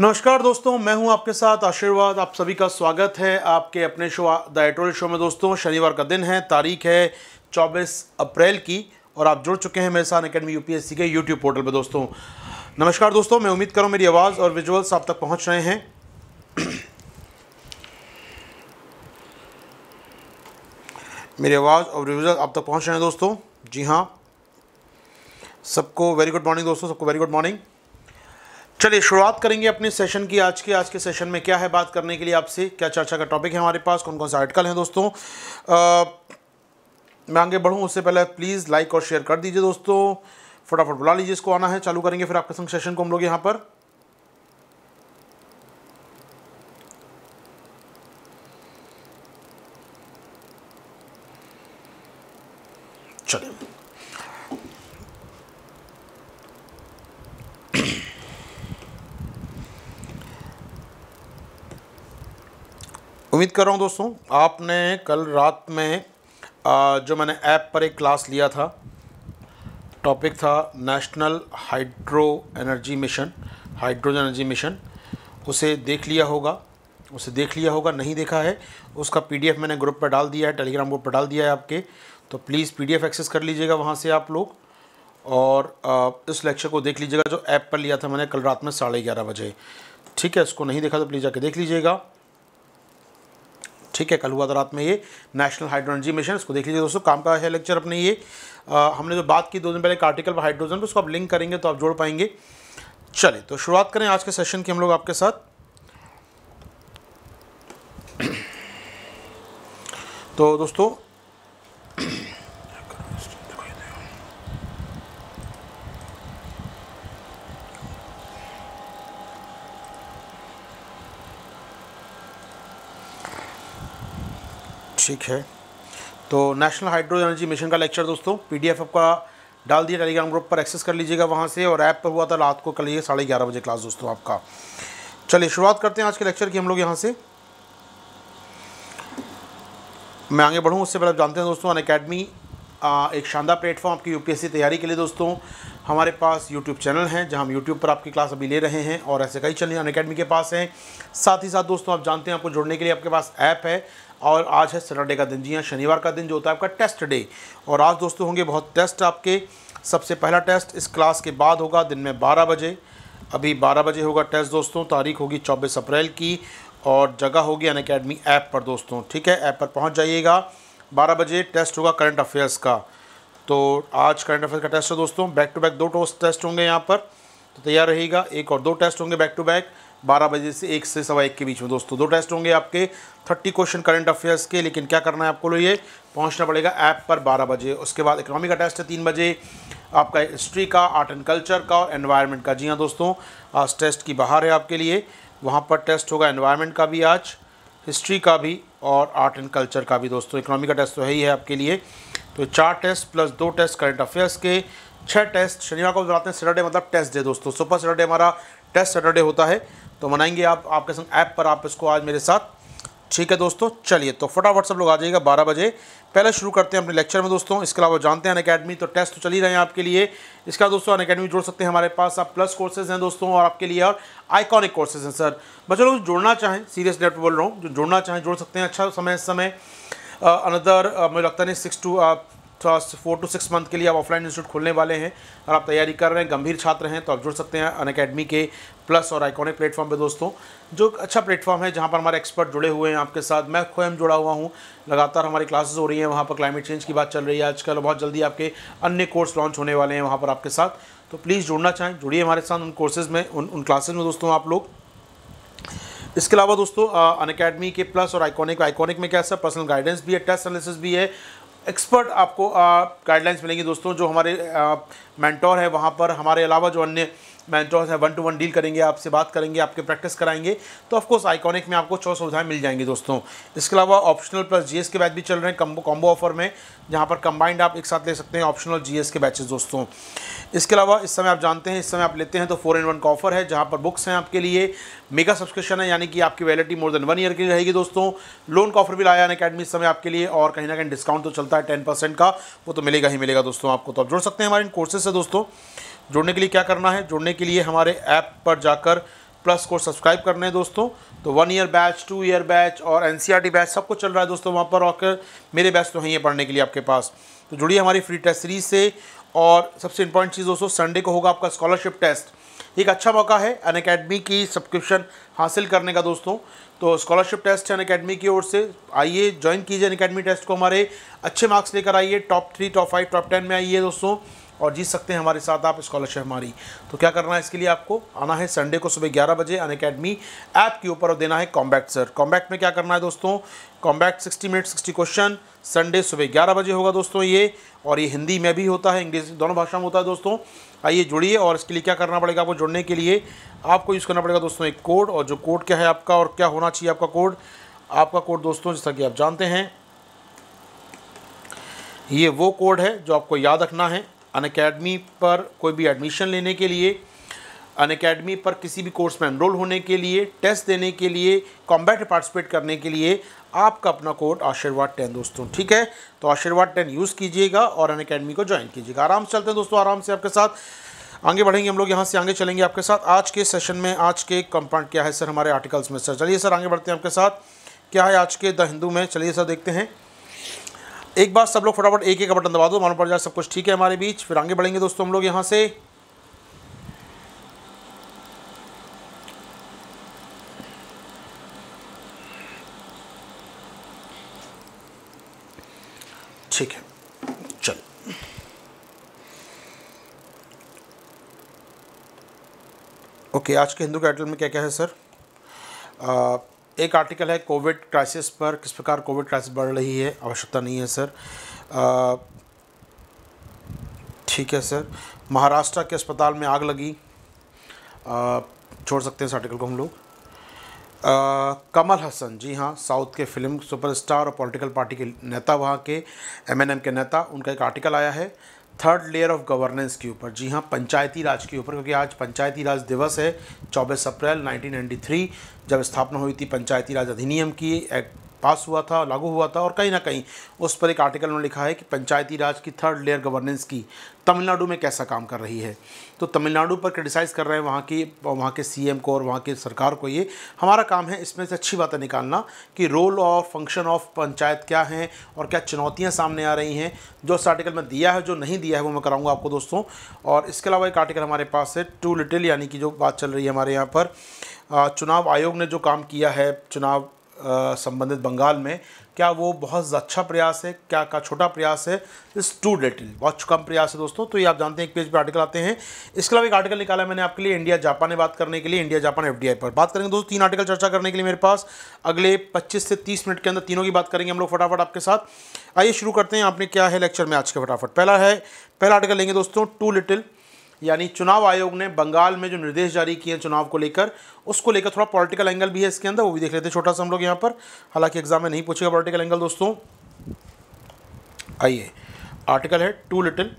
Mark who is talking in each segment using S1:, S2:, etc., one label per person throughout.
S1: नमस्कार दोस्तों मैं हूं आपके साथ आशीर्वाद आप सभी का स्वागत है आपके अपने शो द एटोल शो में दोस्तों शनिवार का दिन है तारीख है 24 अप्रैल की और आप जुड़ चुके हैं मेरे साथ अकेडमी यूपीएससी के यूट्यूब पोर्टल पर दोस्तों नमस्कार दोस्तों मैं उम्मीद करूँ मेरी आवाज़ और विजुअल्स आप तक पहुँच रहे हैं मेरी आवाज़ और विजुअल आप तक पहुँच रहे हैं दोस्तों जी हाँ सबको वेरी गुड मॉर्निंग दोस्तों सबको वेरी गुड मॉर्निंग चलिए शुरुआत करेंगे अपने सेशन की आज के आज के सेशन में क्या है बात करने के लिए आपसे क्या चर्चा का टॉपिक है हमारे पास कौन कौन सा आर्टिकल है दोस्तों आ, मैं आगे बढ़ूँ उससे पहले प्लीज़ लाइक और शेयर कर दीजिए दोस्तों फटाफट बुला लीजिए इसको आना है चालू करेंगे फिर आपके संग सेशन को हम लोग यहाँ पर चलिए उम्मीद कर रहा हूँ दोस्तों आपने कल रात में जो मैंने ऐप पर एक क्लास लिया था टॉपिक था national hydro energy mission hydrogen energy mission उसे देख लिया होगा उसे देख लिया होगा नहीं देखा है उसका पीडीएफ मैंने ग्रुप पर डाल दिया है टेलीग्राम ग्रुप पर डाल दिया है आपके तो प्लीज़ पीडीएफ एक्सेस कर लीजिएगा वहाँ से आप लोग और इस लेक्चर को देख लीजिएगा जो ऐप पर लिया था मैंने कल रात में साढ़े ग्यारह बजे ठीक है उसको नहीं देखा तो प्लीज़ जाके देख लीजिएगा ठीक है कल हुआ था रात में ये नेशनल हाइड्रोनर्जी मिशन इसको देख लीजिए दोस्तों काम का है लेक्चर अपने ये आ, हमने जो बात की दो दिन पहले एक आर्टिकल पर हाइड्रोजन पर उसको आप लिंक करेंगे तो आप जोड़ पाएंगे चलिए तो शुरुआत करें आज के सेशन की हम लोग आपके साथ तो दोस्तों आशिक है तो नेशनल हाइड्रो एनर्जी मिशन का लेक्चर दोस्तों पीडीएफ आपका डाल दिया टेलीग्राम ग्रुप पर एक्सेस कर लीजिएगा वहाँ से और ऐप पर हुआ था रात को कल ये साढ़े ग्यारह बजे क्लास दोस्तों आपका चलिए शुरुआत करते हैं आज के लेक्चर की हम लोग यहाँ से मैं आगे बढ़ूँ उससे पहले आप जानते हैं दोस्तों अन अकेडमी एक शानदार प्लेटफॉर्म आपकी यूपीएससी तैयारी के लिए दोस्तों हमारे पास यूट्यूब चैनल हैं जहां हम यूट्यूब पर आपकी क्लास अभी ले रहे हैं और ऐसे कई चैनल अन के पास हैं साथ ही साथ दोस्तों आप जानते हैं आपको जुड़ने के लिए आपके पास ऐप है और आज है सैटरडे का दिन जी हाँ शनिवार का दिन जो होता है आपका टेस्ट डे और आज दोस्तों होंगे बहुत टेस्ट आपके सबसे पहला टेस्ट इस क्लास के बाद होगा दिन में बारह बजे अभी बारह बजे होगा टेस्ट दोस्तों तारीख होगी चौबीस अप्रैल की और जगह होगी अन अकेडमी ऐप पर दोस्तों ठीक है ऐप पर पहुँच जाइएगा बारह बजे टेस्ट होगा करंट अफेयर्स का तो आज करंट अफेयर्स का टेस्ट है दोस्तों बैक टू बैक दो टेस्ट होंगे यहाँ पर तो तैयार रहेगा एक और दो टेस्ट होंगे बैक टू बैक बारह बजे से एक से सवा एक के बीच में दोस्तों दो टेस्ट होंगे आपके थर्टी क्वेश्चन करंट अफेयर्स के लेकिन क्या करना है आपको लो ये पहुंचना पड़ेगा ऐप पर बारह बजे उसके बाद इकोनॉमी का टेस्ट है तीन बजे आपका हिस्ट्री का आर्ट एंड कल्चर का और एनवायरमेंट का जी हाँ दोस्तों आज टेस्ट की बाहर है आपके लिए वहाँ पर टेस्ट होगा एनवायरमेंट का भी आज हिस्ट्री का भी और आर्ट एंड कल्चर का भी दोस्तों इकोनॉमी का टेस्ट तो है ही है आपके लिए तो चार टेस्ट प्लस दो टेस्ट करंट अफेयर्स के छः टेस्ट शनिवार को बताते हैं सैटरडे मतलब टेस्ट डे दोस्तों सुपर सैटरडे हमारा टेस्ट सैटरडे होता है तो मनाएंगे आप आपके संग ऐप पर आप इसको आज मेरे साथ ठीक है दोस्तों चलिए तो फटाफट सब लोग आ जाइएगा बारह बजे पहले शुरू करते हैं अपने लेक्चर में दोस्तों इसके अलावा जानते हैं अन अकेडमी तो टेस्ट तो चल ही रहे हैं आपके लिए इसका दोस्तों अन अकेडमी जोड़ सकते हैं हमारे पास आप प्लस कोर्सेज हैं दोस्तों और आपके लिए और आइकॉनिक कोर्सेज हैं सर बच्चों लोग जुड़ना चाहें सीरियस डेट बोल रहा हूँ जो जुड़ना चाहें जुड़ सकते हैं अच्छा समय समय अनदर मुझे लगता नहीं सिक्स टू थोड़ा फोर टू सिक्स मंथ के लिए आप ऑफलाइन इंस्टीट्यूट खोलने वाले हैं और आप तैयारी कर रहे हैं गंभीर छात्र हैं तो आप जुड़ सकते हैं अन अकेडमी के प्लस और आइकॉनिक प्लेटफॉर्म पे दोस्तों जो अच्छा प्लेटफॉर्म है जहाँ पर हमारे एक्सपर्ट जुड़े हुए हैं आपके साथ मैं खुद जुड़ा हुआ हूँ लगातार हमारी क्लासेस हो रही हैं वहाँ पर क्लाइमेट चेंज की बात चल रही है आजकल बहुत जल्दी आपके अन्य कोर्स लॉन्च होने वाले हैं वहाँ पर आपके साथ तो प्लीज़ जुड़ना चाहें जुड़िए हमारे साथ उन कोर्सेज़ में उन उन क्लासेज में दोस्तों आप लोग इसके अलावा दोस्तों अन अकेडमी के प्लस और आइकॉनिक आइकॉनिक में क्या है पर्सनल गाइडेंस भी है टेस्ट एनालिसिस भी है एक्सपर्ट आपको गाइडलाइंस मिलेंगी दोस्तों जो हमारे मैंटोर है वहाँ पर हमारे अलावा जो अन्य मैंटोर्स हैं वन टू वन डील करेंगे आपसे बात करेंगे आपके प्रैक्टिस कराएंगे तो ऑफकोर्स आइकॉनिक में आपको छः सुविधाएँ मिल जाएंगी दोस्तों इसके अलावा ऑप्शनल प्लस जीएस के बैच भी चल रहे हैं कॉम्बो ऑफर में जहाँ पर कंबाइंड आप एक साथ ले सकते हैं ऑप्शनल जी के बैचेज दोस्तों इसके अलावा इस समय आप जानते हैं इस समय आप लेते हैं तो फोर इन वन का ऑफर है जहाँ पर बुक्स हैं आपके लिए मेगा सब्सक्रिप्शन है यानी कि आपकी validity more than one year की रहेगी दोस्तों लोन का ऑफर भी लाया अकेडमी इस समय आपके लिए और कहीं ना कहीं डिस्काउंट तो चलता है टेन परसेंट का वो तो मिलेगा ही मिलेगा दोस्तों आपको तो आप जुड़ सकते हैं हमारे इन कोर्सेज से दोस्तों जुड़ने के लिए क्या करना है जुड़ने के लिए हमारे ऐप पर जाकर प्लस को सब्सक्राइब करने हैं दोस्तों तो one year batch two year batch और एन e बैच सब कुछ चल रहा है दोस्तों वहाँ पर आकर मेरे बैच तो हैं ये पढ़ने के लिए आपके पास तो जुड़िए हमारी फ्री टेस्ट सीरीज से और सबसे इंपॉर्टेंट चीज़ दोस्तों संडे को होगा आपका स्कॉलरशिप टेस्ट एक अच्छा मौका है अन अकेडमी की सब्सक्रिप्शन हासिल करने का दोस्तों तो स्कॉलरशिप टेस्ट है अन अकेडमी की ओर से आइए ज्वाइन कीजिए अन अकेडमी टेस्ट को हमारे अच्छे मार्क्स लेकर आइए top three top five top ten में आइए दोस्तों और जीत सकते हैं हमारे साथ आप स्कॉलरशिप हमारी तो क्या करना है इसके लिए आपको आना है संडे को सुबह ग्यारह बजे अन अकेडमी ऐप के ऊपर और देना है कॉम्बैक्ट सर कॉम्बैक्ट में क्या करना है दोस्तों compact sixty minute sixty question Sunday सुबह ग्यारह बजे होगा दोस्तों ये और ये हिंदी में भी होता है इंग्लिश दोनों भाषा में होता है दोस्तों आइए जुड़िए और इसके लिए क्या करना पड़ेगा आपको जुड़ने के लिए आपको यूज़ करना पड़ेगा दोस्तों एक कोड और जो कोड क्या है आपका और क्या होना चाहिए आपका कोड आपका कोड दोस्तों जैसा कि आप जानते हैं ये वो कोड है जो आपको याद रखना है अन अकेडमी पर कोई भी एडमिशन लेने के लिए अन अकेडमी पर किसी भी कोर्स में एनरोल होने के लिए टेस्ट देने के लिए कॉम्बैट पार्टिसिपेट करने के लिए आपका अपना कोड आशीर्वाद टेन दोस्तों ठीक है तो आशीर्वाद टेन यूज़ कीजिएगा और अन अकेडमी को ज्वाइन कीजिएगा आराम से चलते हैं दोस्तों आराम से आपके साथ आगे बढ़ेंगे हम लोग यहाँ से आगे चलेंगे आपके साथ आज के सेशन में आज के कंपाउंड क्या है सर हमारे आर्टिकल्स में सर चलिए सर आगे बढ़ते हैं आपके साथ क्या है आज के द हिंदू में चलिए सर देखते हैं एक बार सब लोग फटाफट एक एक बटन दबा दो मालूम पड़ जाए सब कुछ ठीक है हमारे बीच फिर आगे बढ़ेंगे दोस्तों हम लोग यहाँ से ठीक है चल ओके आज के हिंदू कैटल में क्या क्या है सर एक आर्टिकल है कोविड क्राइसिस पर किस प्रकार कोविड क्राइसिस बढ़ रही है आवश्यकता नहीं है सर ठीक है सर महाराष्ट्र के अस्पताल में आग लगी छोड़ सकते हैं इस आर्टिकल को हम लोग कमल हसन जी हाँ साउथ के फिल्म सुपरस्टार और पॉलिटिकल पार्टी के नेता वहाँ के एमएनएम के नेता उनका एक आर्टिकल आया है थर्ड लेयर ऑफ गवर्नेंस के ऊपर जी हाँ पंचायती राज के ऊपर क्योंकि आज पंचायती राज दिवस है 24 अप्रैल 1993 जब स्थापना हुई थी पंचायती राज अधिनियम की एक्ट पास हुआ था लागू हुआ था और कहीं ना कहीं उस पर एक आर्टिकल उन्होंने लिखा है कि पंचायती राज की थर्ड लेयर गवर्नेंस की तमिलनाडु में कैसा काम कर रही है तो तमिलनाडु पर क्रिटिसाइज़ कर रहे हैं वहाँ की वहाँ के सी को और वहाँ की सरकार को ये हमारा काम है इसमें से अच्छी बातें निकालना कि रोल और फंक्शन ऑफ पंचायत क्या हैं और क्या चुनौतियाँ सामने आ रही हैं जो इस आर्टिकल में दिया है जो नहीं दिया है वो मैं कराऊँगा आपको दोस्तों और इसके अलावा एक आर्टिकल हमारे पास है टू लिटिल यानी कि जो बात चल रही है हमारे यहाँ पर चुनाव आयोग ने जो काम किया है चुनाव संबंधित बंगाल में क्या वो बहुत अच्छा प्रयास है क्या का छोटा प्रयास है इस टू डेटिल बहुत कम प्रयास है दोस्तों तो ये आप जानते हैं एक पेज पर आर्टिकल आते हैं इसके अलावा एक आर्टिकल निकाला है मैंने आपके लिए इंडिया जापान में बात करने के लिए इंडिया जापान एफ पर बात करेंगे दोस्तों तीन आर्टिकल चर्चा करने के लिए मेरे पास अगले पच्चीस से तीस मिनट के अंदर तीनों की बात करेंगे हम लोग फटाफट आपके साथ आइए शुरू करते हैं आपने क्या है लेक्चर में आज के फटाफट पहला है पहला आर्टिकल लेंगे दोस्तों टू लिटिल यानी चुनाव आयोग ने बंगाल में जो निर्देश जारी किए हैं चुनाव को लेकर उसको लेकर थोड़ा पॉलिटिकल एंगल भी है इसके अंदर वो भी देख लेते हैं छोटा सा हम लोग यहाँ पर हालांकि एग्जाम में नहीं पूछेगा पॉलिटिकल एंगल दोस्तों आइए आर्टिकल है टू लिटिल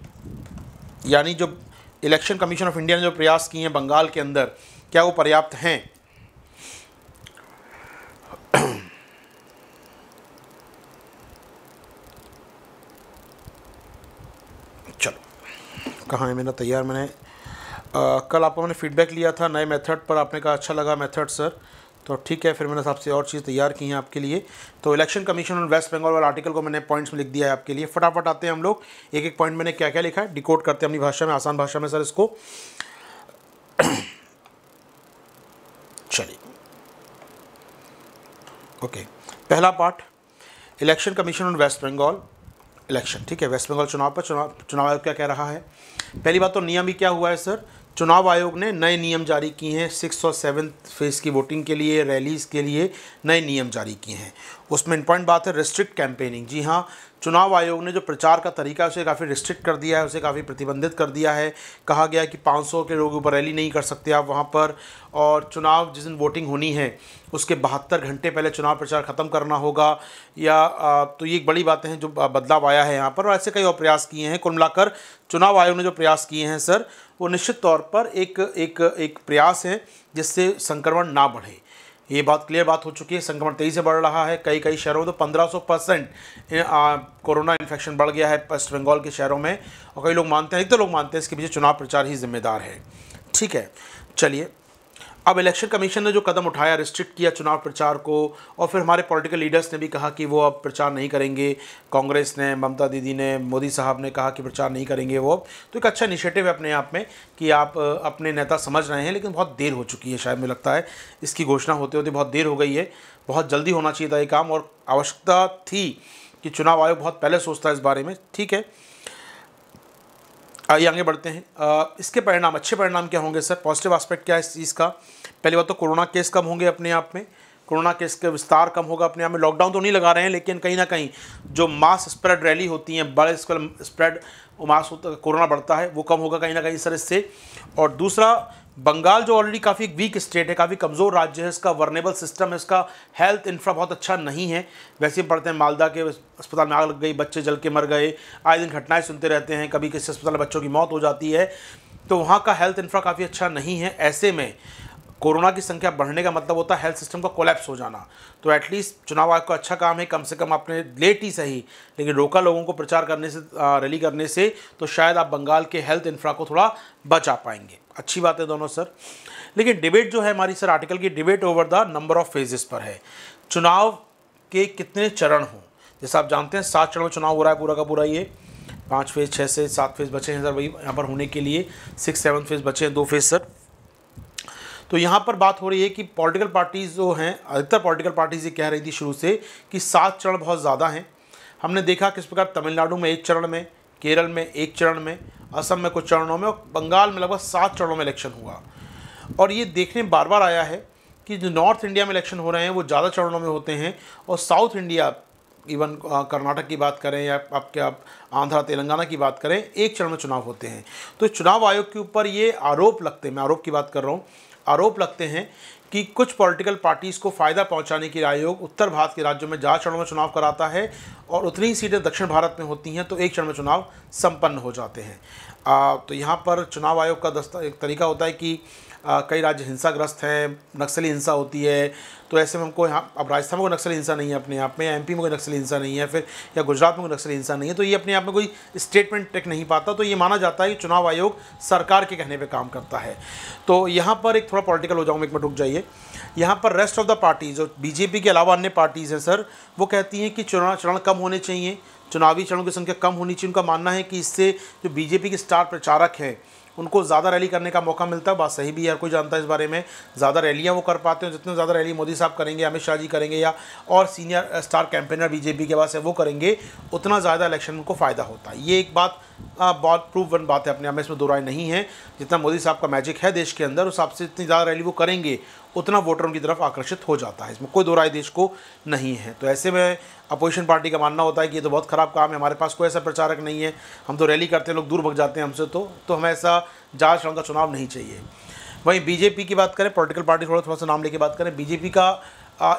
S1: यानी जो इलेक्शन कमीशन ऑफ इंडिया ने जो प्रयास किए हैं बंगाल के अंदर क्या वो पर्याप्त हैं कहाँ है मैंने तैयार मैंने कल आपको मैंने फीडबैक लिया था नए मेथड पर आपने कहा अच्छा लगा मेथड सर तो ठीक है फिर मैंने से और चीज़ तैयार की है आपके लिए तो election commission on West Bengal वाले आर्टिकल को मैंने पॉइंट्स में लिख दिया है आपके लिए फटाफट आते हैं हम लोग एक एक पॉइंट मैंने क्या क्या लिखा है डिकोड करते हैं अपनी भाषा में आसान भाषा में सर इसको चलिए ओके पहला part election commission on West Bengal election ठीक है वेस्ट बंगाल चुनाव पर चुनाव चुनाव आयोग क्या कह रहा है पहली बात तो नियम ही क्या हुआ है सर चुनाव आयोग ने नए नियम जारी किए हैं सिक्स और सेवन्थ फेज़ की वोटिंग के लिए रैलीज़ के लिए नए नियम जारी किए हैं उसमें इंपॉर्टेंट बात है रिस्ट्रिक्ट कैंपेनिंग जी हाँ चुनाव आयोग ने जो प्रचार का तरीका है उसे काफ़ी रिस्ट्रिक्ट कर दिया है उसे काफ़ी प्रतिबंधित कर दिया है कहा गया कि 500 के लोग ऊपर रैली नहीं कर सकते आप वहाँ पर और चुनाव जिस दिन वोटिंग होनी है उसके बहत्तर घंटे पहले चुनाव प्रचार ख़त्म करना होगा या तो ये एक बड़ी बातें हैं जो बदलाव आया है यहाँ पर और ऐसे कई और प्रयास किए हैं कुल मिलाकर चुनाव आयोग ने जो प्रयास किए हैं सर वो निश्चित तौर पर एक एक एक प्रयास है जिससे संक्रमण ना बढ़े ये बात क्लियर बात हो चुकी है संक्रमण तेजी से बढ़ रहा है कई कई शहरों में तो 1500 परसेंट कोरोना इन्फेक्शन बढ़ गया है वेस्ट बंगाल के शहरों में और कई लोग मानते हैं एक तो लोग मानते हैं इसके पीछे चुनाव प्रचार ही जिम्मेदार है ठीक है चलिए अब इलेक्शन कमीशन ने जो कदम उठाया रिस्ट्रिक्ट किया चुनाव प्रचार को और फिर हमारे पॉलिटिकल लीडर्स ने भी कहा कि वो अब प्रचार नहीं करेंगे कांग्रेस ने ममता दीदी ने मोदी साहब ने कहा कि प्रचार नहीं करेंगे वो अब तो एक अच्छा इनिशिएटिव है अपने आप में कि आप अपने नेता समझ रहे हैं लेकिन बहुत देर हो चुकी है शायद मुझे लगता है इसकी घोषणा होते होते बहुत देर हो गई है बहुत जल्दी होना चाहिए था ये काम और आवश्यकता थी कि चुनाव आयोग बहुत पहले सोचता है इस बारे में ठीक है आइए आगे बढ़ते हैं इसके परिणाम अच्छे परिणाम क्या होंगे सर पॉजिटिव आस्पेक्ट क्या है इस चीज़ का पहली बात तो कोरोना केस कम होंगे अपने आप में कोरोना केस का के विस्तार कम होगा अपने आप में लॉकडाउन तो नहीं लगा रहे हैं लेकिन कहीं ना कहीं जो मास स्प्रेड रैली होती हैं बड़े स्कल स्प्रेड मास होता कोरोना बढ़ता है वो कम होगा कहीं ना कहीं सर इससे और दूसरा बंगाल जो ऑलरेडी काफ़ी वीक स्टेट है काफ़ी कमज़ोर राज्य है इसका वर्नेबल सिस्टम है इसका हेल्थ इंफ्रा बहुत अच्छा नहीं है वैसे ही पढ़ते हैं मालदा के अस्पताल में आग लग गई बच्चे जल के मर गए आए दिन घटनाएं सुनते रहते हैं कभी किसी अस्पताल में बच्चों की मौत हो जाती है तो वहाँ का हेल्थ इंफ्रा काफ़ी अच्छा नहीं है ऐसे में कोरोना की संख्या बढ़ने का मतलब होता है हेल्थ सिस्टम का कोलैप्स हो जाना तो एटलीस्ट चुनाव आयोग का अच्छा काम है कम से कम आपने लेट ही सही लेकिन रोका लोगों को प्रचार करने से रैली करने से तो शायद आप बंगाल के हेल्थ इंफ्रा को थोड़ा बचा पाएंगे अच्छी बात है दोनों सर लेकिन डिबेट जो है हमारी सर आर्टिकल की debate over the number of phases पर है चुनाव के कितने चरण हों जैसे आप जानते हैं सात चरण में चुनाव हो रहा है पूरा का पूरा ये पाँच फेज छः से सात फेज बचे हैं सर वही यहाँ पर होने के लिए सिक्स सेवन फेज बचे हैं दो फेज सर तो यहाँ पर बात हो रही है कि पॉलिटिकल पार्टीज़ जो हैं अधिकतर पॉलिटिकल पार्टीज़ ये कह रही थी शुरू से कि सात चरण बहुत ज़्यादा हैं हमने देखा किस प्रकार तमिलनाडु में एक चरण में केरल में एक चरण में असम में कुछ चरणों में और बंगाल में लगभग सात चरणों में इलेक्शन हुआ और ये देखने बार बार आया है कि जो नॉर्थ इंडिया में इलेक्शन हो रहे हैं वो ज़्यादा चरणों में होते हैं और साउथ इंडिया इवन कर्नाटक की बात करें या आपके आप आंध्रा तेलंगाना की बात करें एक चरण में चुनाव होते हैं तो चुनाव आयोग के ऊपर ये आरोप लगते हैं मैं आरोप की बात कर रहा हूँ आरोप लगते हैं कि कुछ पॉलिटिकल पार्टीज़ को फ़ायदा पहुंचाने के लिए आयोग उत्तर भारत के राज्यों में जहाँ चरणों में चुनाव कराता है और उतनी ही सीटें दक्षिण भारत में होती हैं तो एक चरण में चुनाव संपन्न हो जाते हैं आ, तो यहाँ पर चुनाव आयोग का दस्ता एक तरीका होता है कि कई राज्य हिंसाग्रस्त हैं नक्सली हिंसा होती है तो ऐसे में हमको यहाँ अब राजस्थान में कोई नक्सली हिंसा नहीं है अपने आप में एम में कोई नक्सली हिंसा नहीं है फिर या गुजरात में कोई नक्सली हिंसा नहीं है तो ये अपने आप में कोई स्टेटमेंट टेक नहीं पाता तो ये माना जाता है कि चुनाव आयोग सरकार के कहने पर काम करता है तो यहाँ पर एक थोड़ा पॉलिटिकल हो जाऊँ एक मिनट रुक जाइए यहाँ पर रेस्ट ऑफ द पार्टी जो बीजेपी के अलावा अन्य पार्टीज़ हैं सर वो कहती हैं कि चुनाव चरण कम होने चाहिए चुनावी चरणों की संख्या कम होनी चाहिए उनका मानना है कि इससे जो बीजेपी के स्टार प्रचारक हैं उनको ज़्यादा रैली करने का मौका मिलता है बात सही भी है कोई जानता है इस बारे में ज़्यादा रैलियाँ वो कर पाते हैं जितने ज़्यादा रैली मोदी साहब करेंगे अमित शाह जी करेंगे या और सीनियर स्टार कैंपेनर बीजेपी के पास है वो करेंगे उतना ज़्यादा इलेक्शन उनको फ़ायदा होता है ये एक बात बहुत प्रूफ वन बात है अपने आप में इसमें दो राय नहीं है जितना मोदी साहब का मैजिक है देश के अंदर उस हिसाब से जितनी ज़्यादा रैली वो करेंगे उतना वोटर उनकी तरफ आकर्षित हो जाता है इसमें कोई दो राय देश को नहीं है तो ऐसे में अपोजिशन पार्टी का मानना होता है कि ये तो बहुत ख़राब काम है हमारे पास कोई ऐसा प्रचारक नहीं है हम तो रैली करते हैं लोग दूर भग जाते हैं हमसे तो तो हमें ऐसा जांच राउंड का चुनाव नहीं चाहिए वहीं बीजेपी की बात करें पॉलिटिकल पार्टी थोड़ा थोड़ा सा नाम लेके बात करें बीजेपी का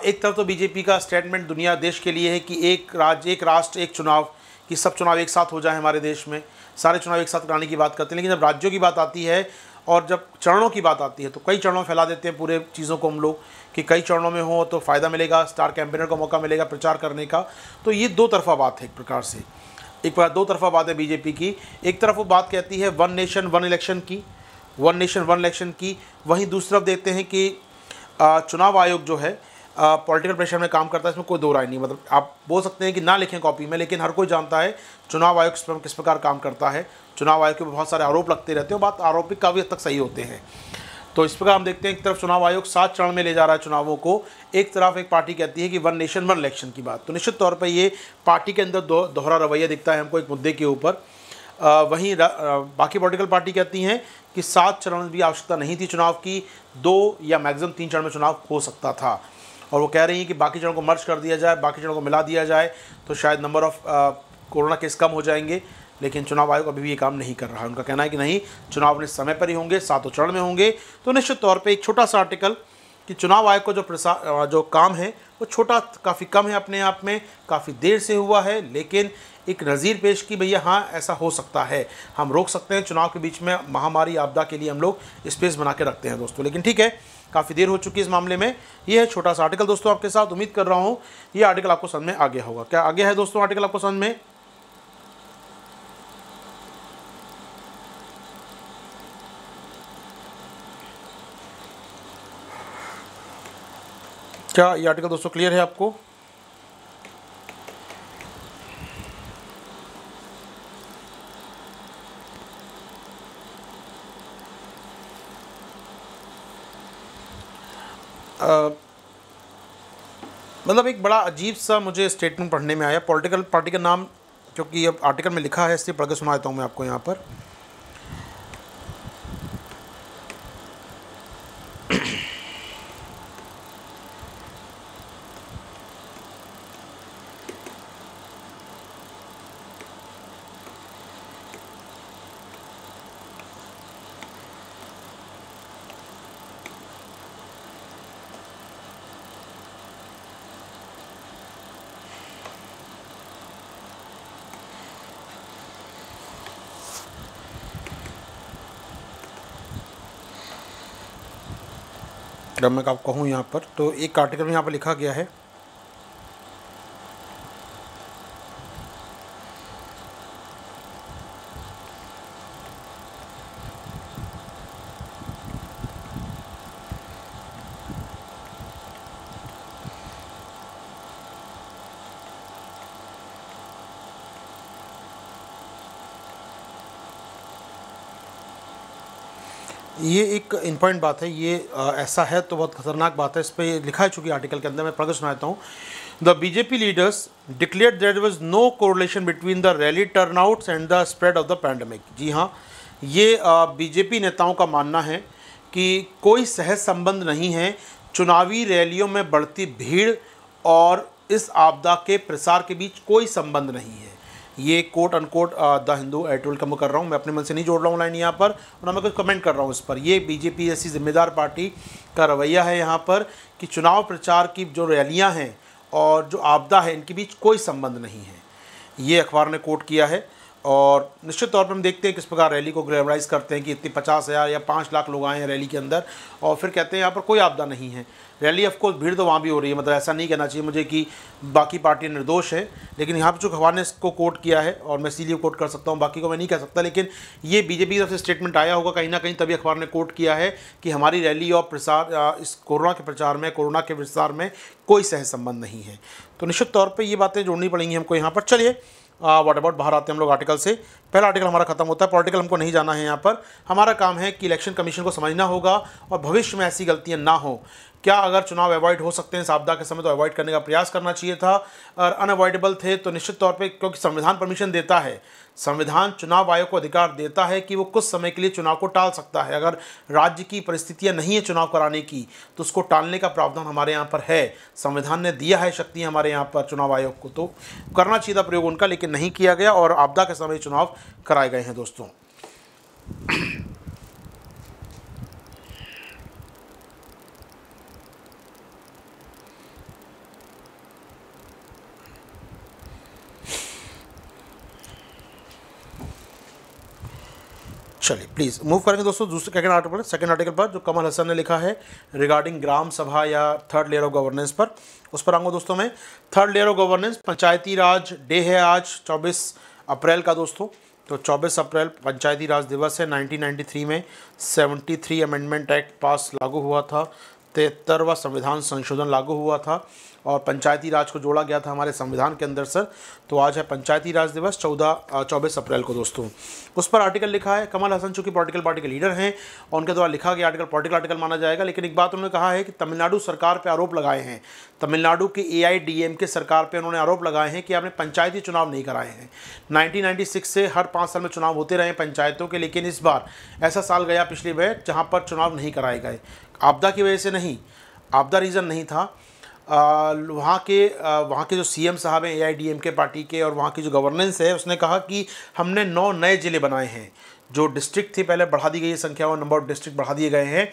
S1: एक तरफ तो बीजेपी का स्टेटमेंट दुनिया देश के लिए है कि एक राज्य एक राष्ट्र एक चुनाव कि सब चुनाव एक साथ हो जाए हमारे देश में सारे चुनाव एक साथ कराने की बात करते हैं लेकिन जब राज्यों की बात आती है और जब चरणों की बात आती है तो कई चरणों फैला देते हैं पूरे चीज़ों को हम लोग कि कई चरणों में हो तो फ़ायदा मिलेगा स्टार कैंपेनर को मौका मिलेगा प्रचार करने का तो ये दो तरफा बात है एक प्रकार से एक बार दो तरफा बात है बीजेपी की एक तरफ वो बात कहती है वन नेशन वन इलेक्शन की वन नेशन वन इलेक्शन की वहीं दूसरी तरफ देखते हैं कि चुनाव आयोग जो है पॉलिटिकल प्रेशर में काम करता है इसमें कोई दो राय नहीं मतलब आप बोल सकते हैं कि ना लिखें कॉपी में लेकिन हर कोई जानता है चुनाव आयोग किस प्रकार काम करता है चुनाव आयोग के बहुत सारे आरोप लगते रहते हैं बात आरोपी काफ़ी हद तक सही होते हैं तो इस प्रकार हम देखते हैं एक तरफ चुनाव आयोग सात चरण में ले जा रहा है चुनावों को एक तरफ एक पार्टी कहती है कि वन नेशन वन इलेक्शन की बात तो निश्चित तौर पर ये पार्टी के अंदर दो दोहरा रवैया दिखता है हमको एक मुद्दे के ऊपर वहीं बाकी पॉलिटिकल पार्टी कहती हैं कि सात चरण भी आवश्यकता नहीं थी चुनाव की दो या मैक्सिमम तीन चरण में चुनाव हो सकता था और वो कह रही हैं कि बाकी चरणों को मर्ज कर दिया जाए बाकी चरणों को मिला दिया जाए तो शायद नंबर ऑफ़ कोरोना केस कम हो जाएंगे लेकिन चुनाव आयोग अभी भी ये काम नहीं कर रहा है उनका कहना है कि नहीं चुनाव अपने समय पर ही होंगे सातों चरण में होंगे तो निश्चित तौर पर एक छोटा सा आर्टिकल कि चुनाव आयोग का जो प्रसार जो काम है वो छोटा काफ़ी कम है अपने आप में काफ़ी देर से हुआ है लेकिन एक नज़ीर पेश की भैया हाँ ऐसा हो सकता है हम रोक सकते हैं चुनाव के बीच में महामारी आपदा के लिए हम लोग स्पेस बना के रखते हैं दोस्तों लेकिन ठीक है काफ़ी देर हो चुकी है इस मामले में ये है छोटा सा आर्टिकल दोस्तों आपके साथ उम्मीद कर रहा हूँ ये आर्टिकल आपको समझ में आ गया होगा क्या आ गया है दोस्तों आर्टिकल आपको समझ में क्या ये आर्टिकल दोस्तों क्लियर है आपको मतलब एक बड़ा अजीब सा मुझे स्टेटमेंट पढ़ने में आया पॉलिटिकल पार्टी का नाम क्योंकि अब आर्टिकल में लिखा है इसलिए पढ़कर सुना देता हूँ मैं आपको यहाँ पर अगर मैं कहूँ यहाँ पर तो एक आर्टिकल में यहाँ पर लिखा गया है पॉइंट बात है ये आ, ऐसा है तो बहुत खतरनाक बात है इस पर लिखा है चुकी आर्टिकल के अंदर मैं पढ़कर सुनाता हूँ the BJP leaders declare there was no correlation between the rally turnouts and the spread of the pandemic जी हाँ ये बीजेपी नेताओं का मानना है कि कोई सहज संबंध नहीं है चुनावी रैलियों में बढ़ती भीड़ और इस आपदा के प्रसार के बीच कोई संबंध नहीं है ये quote unquote the Hindu editorial का मैं कर रहा हूँ मैं अपने मन से नहीं जोड़ रहा हूँ लाइन यहाँ पर और ना मैं कुछ कमेंट कर रहा हूँ इस पर ये बीजेपी जैसी जिम्मेदार पार्टी का रवैया है यहाँ पर कि चुनाव प्रचार की जो रैलियाँ हैं और जो आपदा है इनके बीच कोई संबंध नहीं है ये अखबार ने कोट किया है और निश्चित तौर पर हम देखते हैं किस प्रकार रैली को ग्लैमराइज करते हैं कि इतनी पचास हज़ार या पाँच लाख लोग आए हैं रैली के अंदर और फिर कहते हैं यहाँ पर कोई आपदा नहीं है रैली ऑफकोर्स भीड़ तो वहाँ भी हो रही है मतलब ऐसा नहीं कहना चाहिए मुझे कि बाकी पार्टियाँ निर्दोष है लेकिन यहाँ पर जो खबर ने इसको कोट किया है और मैं इसीलिए कोट कर सकता हूँ बाकी को मैं नहीं कह सकता लेकिन ये बीजेपी की तरफ से स्टेटमेंट आया होगा कहीं ना कहीं तभी अखबार ने कोट किया है कि हमारी रैली और प्रसार इस कोरोना के प्रचार में कोरोना के विस्तार में कोई सहसंबंध नहीं है तो निश्चित तौर पर ये बातें जोड़नी पड़ेंगी हमको यहाँ पर चलिए वाट अबाउट बाहर आते हैं हम लोग आर्टिकल से पहला आर्टिकल हमारा खत्म होता है पॉलिटिकल हमको नहीं जाना है यहाँ पर हमारा काम है कि इलेक्शन कमीशन को समझना होगा और भविष्य में ऐसी गलतियाँ ना हो क्या अगर चुनाव अवॉइड हो सकते हैं इस आपदा के समय तो अवॉइड करने का प्रयास करना चाहिए था और अनअवॉइडेबल थे तो निश्चित तौर पर क्योंकि संविधान परमिशन देता है संविधान चुनाव आयोग को अधिकार देता है कि वो कुछ समय के लिए चुनाव को टाल सकता है अगर राज्य की परिस्थितियां नहीं है चुनाव कराने की तो उसको टालने का प्रावधान हमारे यहाँ पर है संविधान ने दिया है शक्ति हमारे यहाँ पर चुनाव आयोग को तो करना चाहिए प्रयोग उनका लेकिन नहीं किया गया और आपदा के समय चुनाव कराए गए हैं दोस्तों चलिए प्लीज़ मूव करेंगे दोस्तों दूसरे सेकंड आर्टिकल पर सेकंड आर्टिकल पर जो कमल हसन ने लिखा है रिगार्डिंग ग्राम सभा या थर्ड लेयर ऑफ गवर्नेंस पर उस पर आऊँगा दोस्तों मैं third layer of governance Panchayati Raj day है आज चौबीस अप्रैल का दोस्तों तो 24 अप्रैल पंचायती राज दिवस है 1993 में 73 अमेंडमेंट एक्ट पास लागू हुआ था तिहत्तरवा संविधान संशोधन लागू हुआ था और पंचायती राज को जोड़ा गया था हमारे संविधान के अंदर सर तो आज है पंचायती राज दिवस चौदह चौबीस अप्रैल को दोस्तों उस पर आर्टिकल लिखा है कमल हसन चूंकि पॉलिटिकल पार्टी के लीडर हैं और उनके द्वारा लिखा गया आर्टिकल पॉलिटिकल आर्टिकल माना जाएगा लेकिन एक बात उन्होंने कहा है कि तमिलनाडु सरकार पर आरोप लगाए हैं तमिलनाडु के ए के सरकार पर उन्होंने आरोप लगाए हैं कि आपने पंचायती चुनाव नहीं कराए हैं नाइनटीन से हर पाँच साल में चुनाव होते रहे पंचायतों के लेकिन इस बार ऐसा साल गया पिछली बार जहाँ पर चुनाव नहीं कराए गए आपदा की वजह से नहीं आपदा रीज़न नहीं था वहाँ के वहाँ के जो सीएम साहब हैं एआईडीएमके पार्टी के और वहाँ की जो गवर्नेंस है उसने कहा कि हमने नौ नए ज़िले बनाए हैं जो डिस्ट्रिक्ट थी पहले बढ़ा दी गई है संख्या और नंबर ऑफ डिस्ट्रिक्ट बढ़ा दिए गए हैं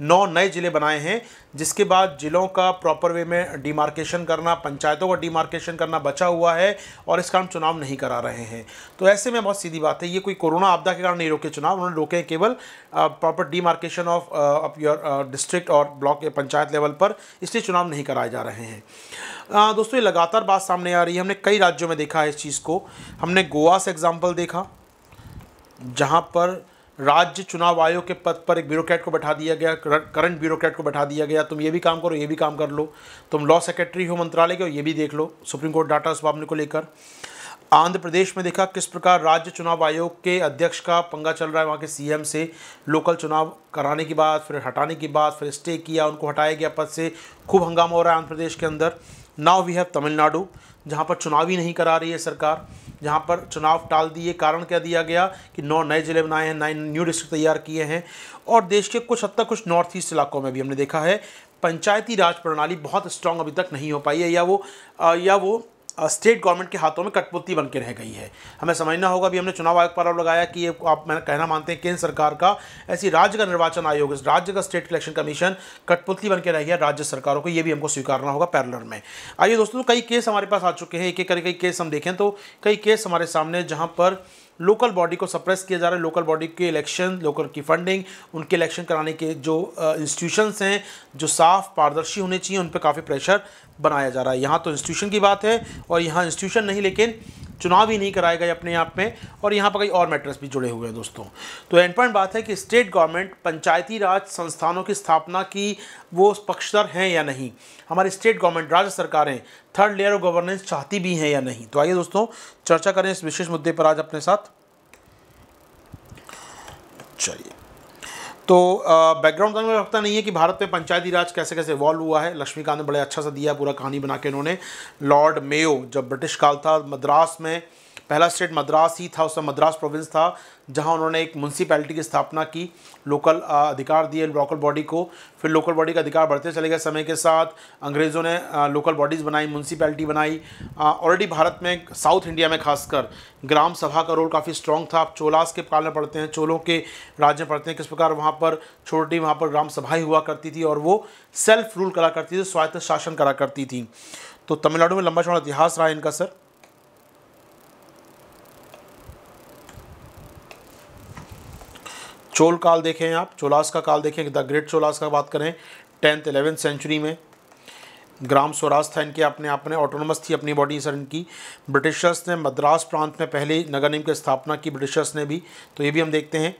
S1: नौ नए ज़िले बनाए हैं जिसके बाद ज़िलों का प्रॉपर वे में डिमार्केशन करना पंचायतों का डिमार्केशन करना बचा हुआ है और इस कारण चुनाव नहीं करा रहे हैं तो ऐसे में बहुत सीधी बात है ये कोई कोरोना आपदा के कारण नहीं रोके चुनाव उन्होंने रोके केवल proper demarcation of up your district और ब्लॉक या पंचायत लेवल पर इसलिए चुनाव नहीं कराए जा रहे हैं दोस्तों ये लगातार बात सामने आ रही है हमने कई राज्यों में देखा है इस चीज़ को हमने गोवा से एग्जाम्पल देखा जहाँ पर राज्य चुनाव आयोग के पद पर एक ब्यूरोक्रेट को बैठा दिया गया करंट ब्यूरोक्रेट को बैठा दिया गया तुम ये भी काम करो ये भी काम कर लो तुम लॉ सेक्रेटरी हो मंत्रालय के और ये भी देख लो सुप्रीम कोर्ट डाटा इस मामले को लेकर आंध्र प्रदेश में देखा किस प्रकार राज्य चुनाव आयोग के अध्यक्ष का पंगा चल रहा है वहाँ के सी से लोकल चुनाव कराने की बात फिर हटाने की बात फिर स्टे किया उनको हटाया गया पद से खूब हंगामा हो रहा है आंध्र प्रदेश के अंदर नाव वी हैव तमिलनाडु जहाँ पर चुनाव ही नहीं करा रही है सरकार जहाँ पर चुनाव टाल दिए कारण क्या दिया गया कि नौ नए जिले बनाए हैं नए न्यू डिस्ट्रिक्ट तैयार किए हैं और देश के कुछ हद तक कुछ नॉर्थ ईस्ट इलाकों में भी हमने देखा है पंचायती राज प्रणाली बहुत स्ट्रांग अभी तक नहीं हो पाई है या वो या वो स्टेट गवर्नमेंट के हाथों में कठपुतली बन के रह गई है हमें समझना होगा भी हमने चुनाव आयोग पर आरोप लगाया कि ये आप मैंने कहना मानते हैं केंद्र सरकार का ऐसी राज्य का निर्वाचन आयोग राज्य का स्टेट इलेक्शन कमीशन कठपुतली बन के रह गया राज्य सरकारों को ये भी हमको स्वीकारना होगा पैरलर में आइए दोस्तों कई केस हमारे पास आ चुके हैं एक एक करके कई केस हम देखें तो कई केस हमारे सामने जहाँ पर लोकल बॉडी को सप्रेस किया जा रहा है लोकल बॉडी के इलेक्शन लोकल की फंडिंग उनके इलेक्शन कराने के जो इंस्टीट्यूशंस हैं जो साफ पारदर्शी होने चाहिए उन पर काफ़ी प्रेशर बनाया जा रहा है यहाँ तो इंस्टीट्यूशन की बात है और यहाँ इंस्टीट्यूशन नहीं लेकिन चुनाव भी नहीं कराए गए अपने आप में और यहाँ पर कई और मैटर्स भी जुड़े हुए हैं दोस्तों तो एंड पॉइंट बात है कि स्टेट गवर्नमेंट पंचायती राज संस्थानों की स्थापना की वो पक्षधर हैं या नहीं हमारी स्टेट गवर्नमेंट राज्य सरकारें थर्ड लेयर ऑफ गवर्नेंस चाहती भी हैं या नहीं तो आइए दोस्तों चर्चा करें इस विशेष मुद्दे पर आज अपने साथ चलिए तो बैकग्राउंड का लगता नहीं है कि भारत में पंचायती राज कैसे कैसे इवॉल्व हुआ है लक्ष्मीकांत ने बड़े अच्छा सा दिया पूरा कहानी बना के इन्होंने लॉर्ड मेयो जब ब्रिटिश काल था मद्रास में पहला स्टेट मद्रास ही था उसका मद्रास प्रोविंस था जहां उन्होंने एक म्यूनसिपैलिटी की स्थापना की लोकल अधिकार दिए लोकल बॉडी को फिर लोकल बॉडी का अधिकार बढ़ते चले गए समय के साथ अंग्रेज़ों ने लोकल बॉडीज़ बनाई म्यूनसिपैलिटी बनाई ऑलरेडी भारत में साउथ इंडिया में खासकर ग्राम सभा का रोल काफ़ी स्ट्रॉन्ग था आप चोलास के काल में पढ़ते हैं चोलों के राज्य में पढ़ते हैं किस प्रकार वहाँ पर छोटी वहाँ पर ग्राम सभा ही हुआ करती थी और वो सेल्फ रूल करा करती थी स्वायत्त शासन करा करती थी तो तमिलनाडु में लंबा चौड़ा इतिहास रहा इनका सर चोल काल देखें आप चोलास का काल देखें द ग्रेट चोलास का बात करें टेंथ एलेवेंथ सेंचुरी में ग्राम स्वराज था इनके अपने आप में ऑटोनमस थी अपनी बॉडी सर इनकी ब्रिटिशर्स ने मद्रास प्रांत में पहले नगर निगम की स्थापना की ब्रिटिशर्स ने भी तो ये भी हम देखते हैं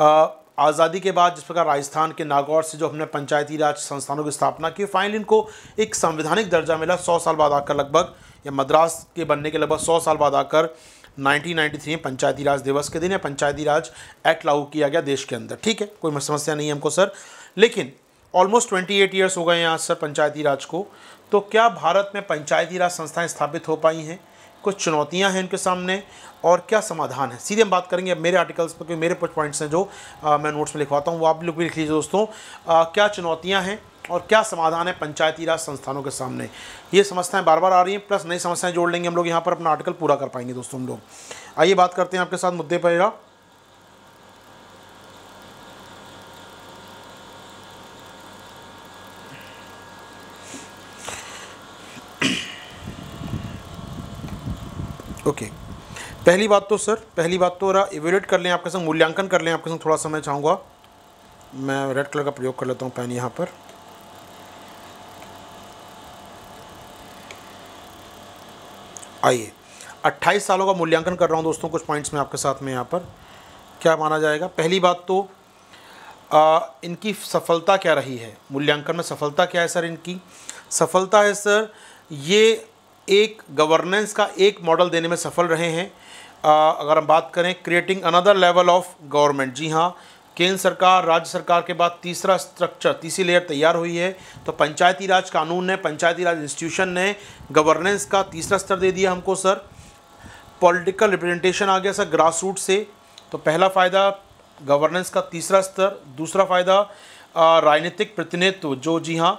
S1: आ, आज़ादी के बाद जिस प्रकार राजस्थान के नागौर से जो हमने पंचायती राज संस्थानों की स्थापना की फाइनली इनको एक संवैधानिक दर्जा मिला सौ साल बाद आकर लगभग या मद्रास के बनने के लगभग सौ साल बाद आकर 1993 में पंचायती राज दिवस के दिन या पंचायती राज एक्ट लागू किया गया देश के अंदर ठीक है कोई समस्या नहीं है हमको सर लेकिन ऑलमोस्ट ट्वेंटी एट ईयर्स हो गए हैं आज सर पंचायती राज को तो क्या भारत में पंचायती राज संस्थाएं स्थापित हो पाई हैं कुछ चुनौतियां हैं इनके सामने और क्या समाधान है सीधे हम बात करेंगे मेरे आर्टिकल्स पर क्योंकि मेरे कुछ पॉइंट्स हैं जो आ, मैं नोट्स में लिखवाता हूँ वो आप लोग भी लिख लीजिए दोस्तों आ, क्या चुनौतियाँ हैं और क्या समाधान है पंचायती राज संस्थानों के सामने ये समस्याएं बार बार आ रही हैं प्लस नई समस्याएं जोड़ लेंगे हम लोग यहाँ पर अपना आर्टिकल पूरा कर पाएंगे दोस्तों हम लोग आइए बात करते हैं आपके साथ मुद्दे पर ओके पहली बात तो सर पहली बात तो रहा इवेल्यूट कर लें आपके संग मूल्यांकन कर लें आपके संग थोड़ा समय चाहूँगा मैं रेड कलर का प्रयोग कर लेता हूँ पेन यहाँ पर आइए 28 सालों का मूल्यांकन कर रहा हूँ दोस्तों कुछ पॉइंट्स में आपके साथ में यहाँ पर क्या माना जाएगा पहली बात तो आ, इनकी सफलता क्या रही है मूल्यांकन में सफलता क्या है सर इनकी सफलता है सर ये एक गवर्नेंस का एक मॉडल देने में सफल रहे हैं आ, अगर हम बात करें creating another level of government जी हाँ केंद्र सरकार राज्य सरकार के बाद तीसरा स्ट्रक्चर तीसरी लेयर तैयार हुई है तो पंचायती राज कानून ने पंचायती राज इंस्टीट्यूशन ने गवर्नेंस का तीसरा स्तर दे दिया हमको सर पॉलिटिकल रिप्रेजेंटेशन आ गया सर ग्रास रूट से तो पहला फ़ायदा गवर्नेंस का तीसरा स्तर दूसरा फ़ायदा राजनीतिक प्रतिनिधित्व जो जी हाँ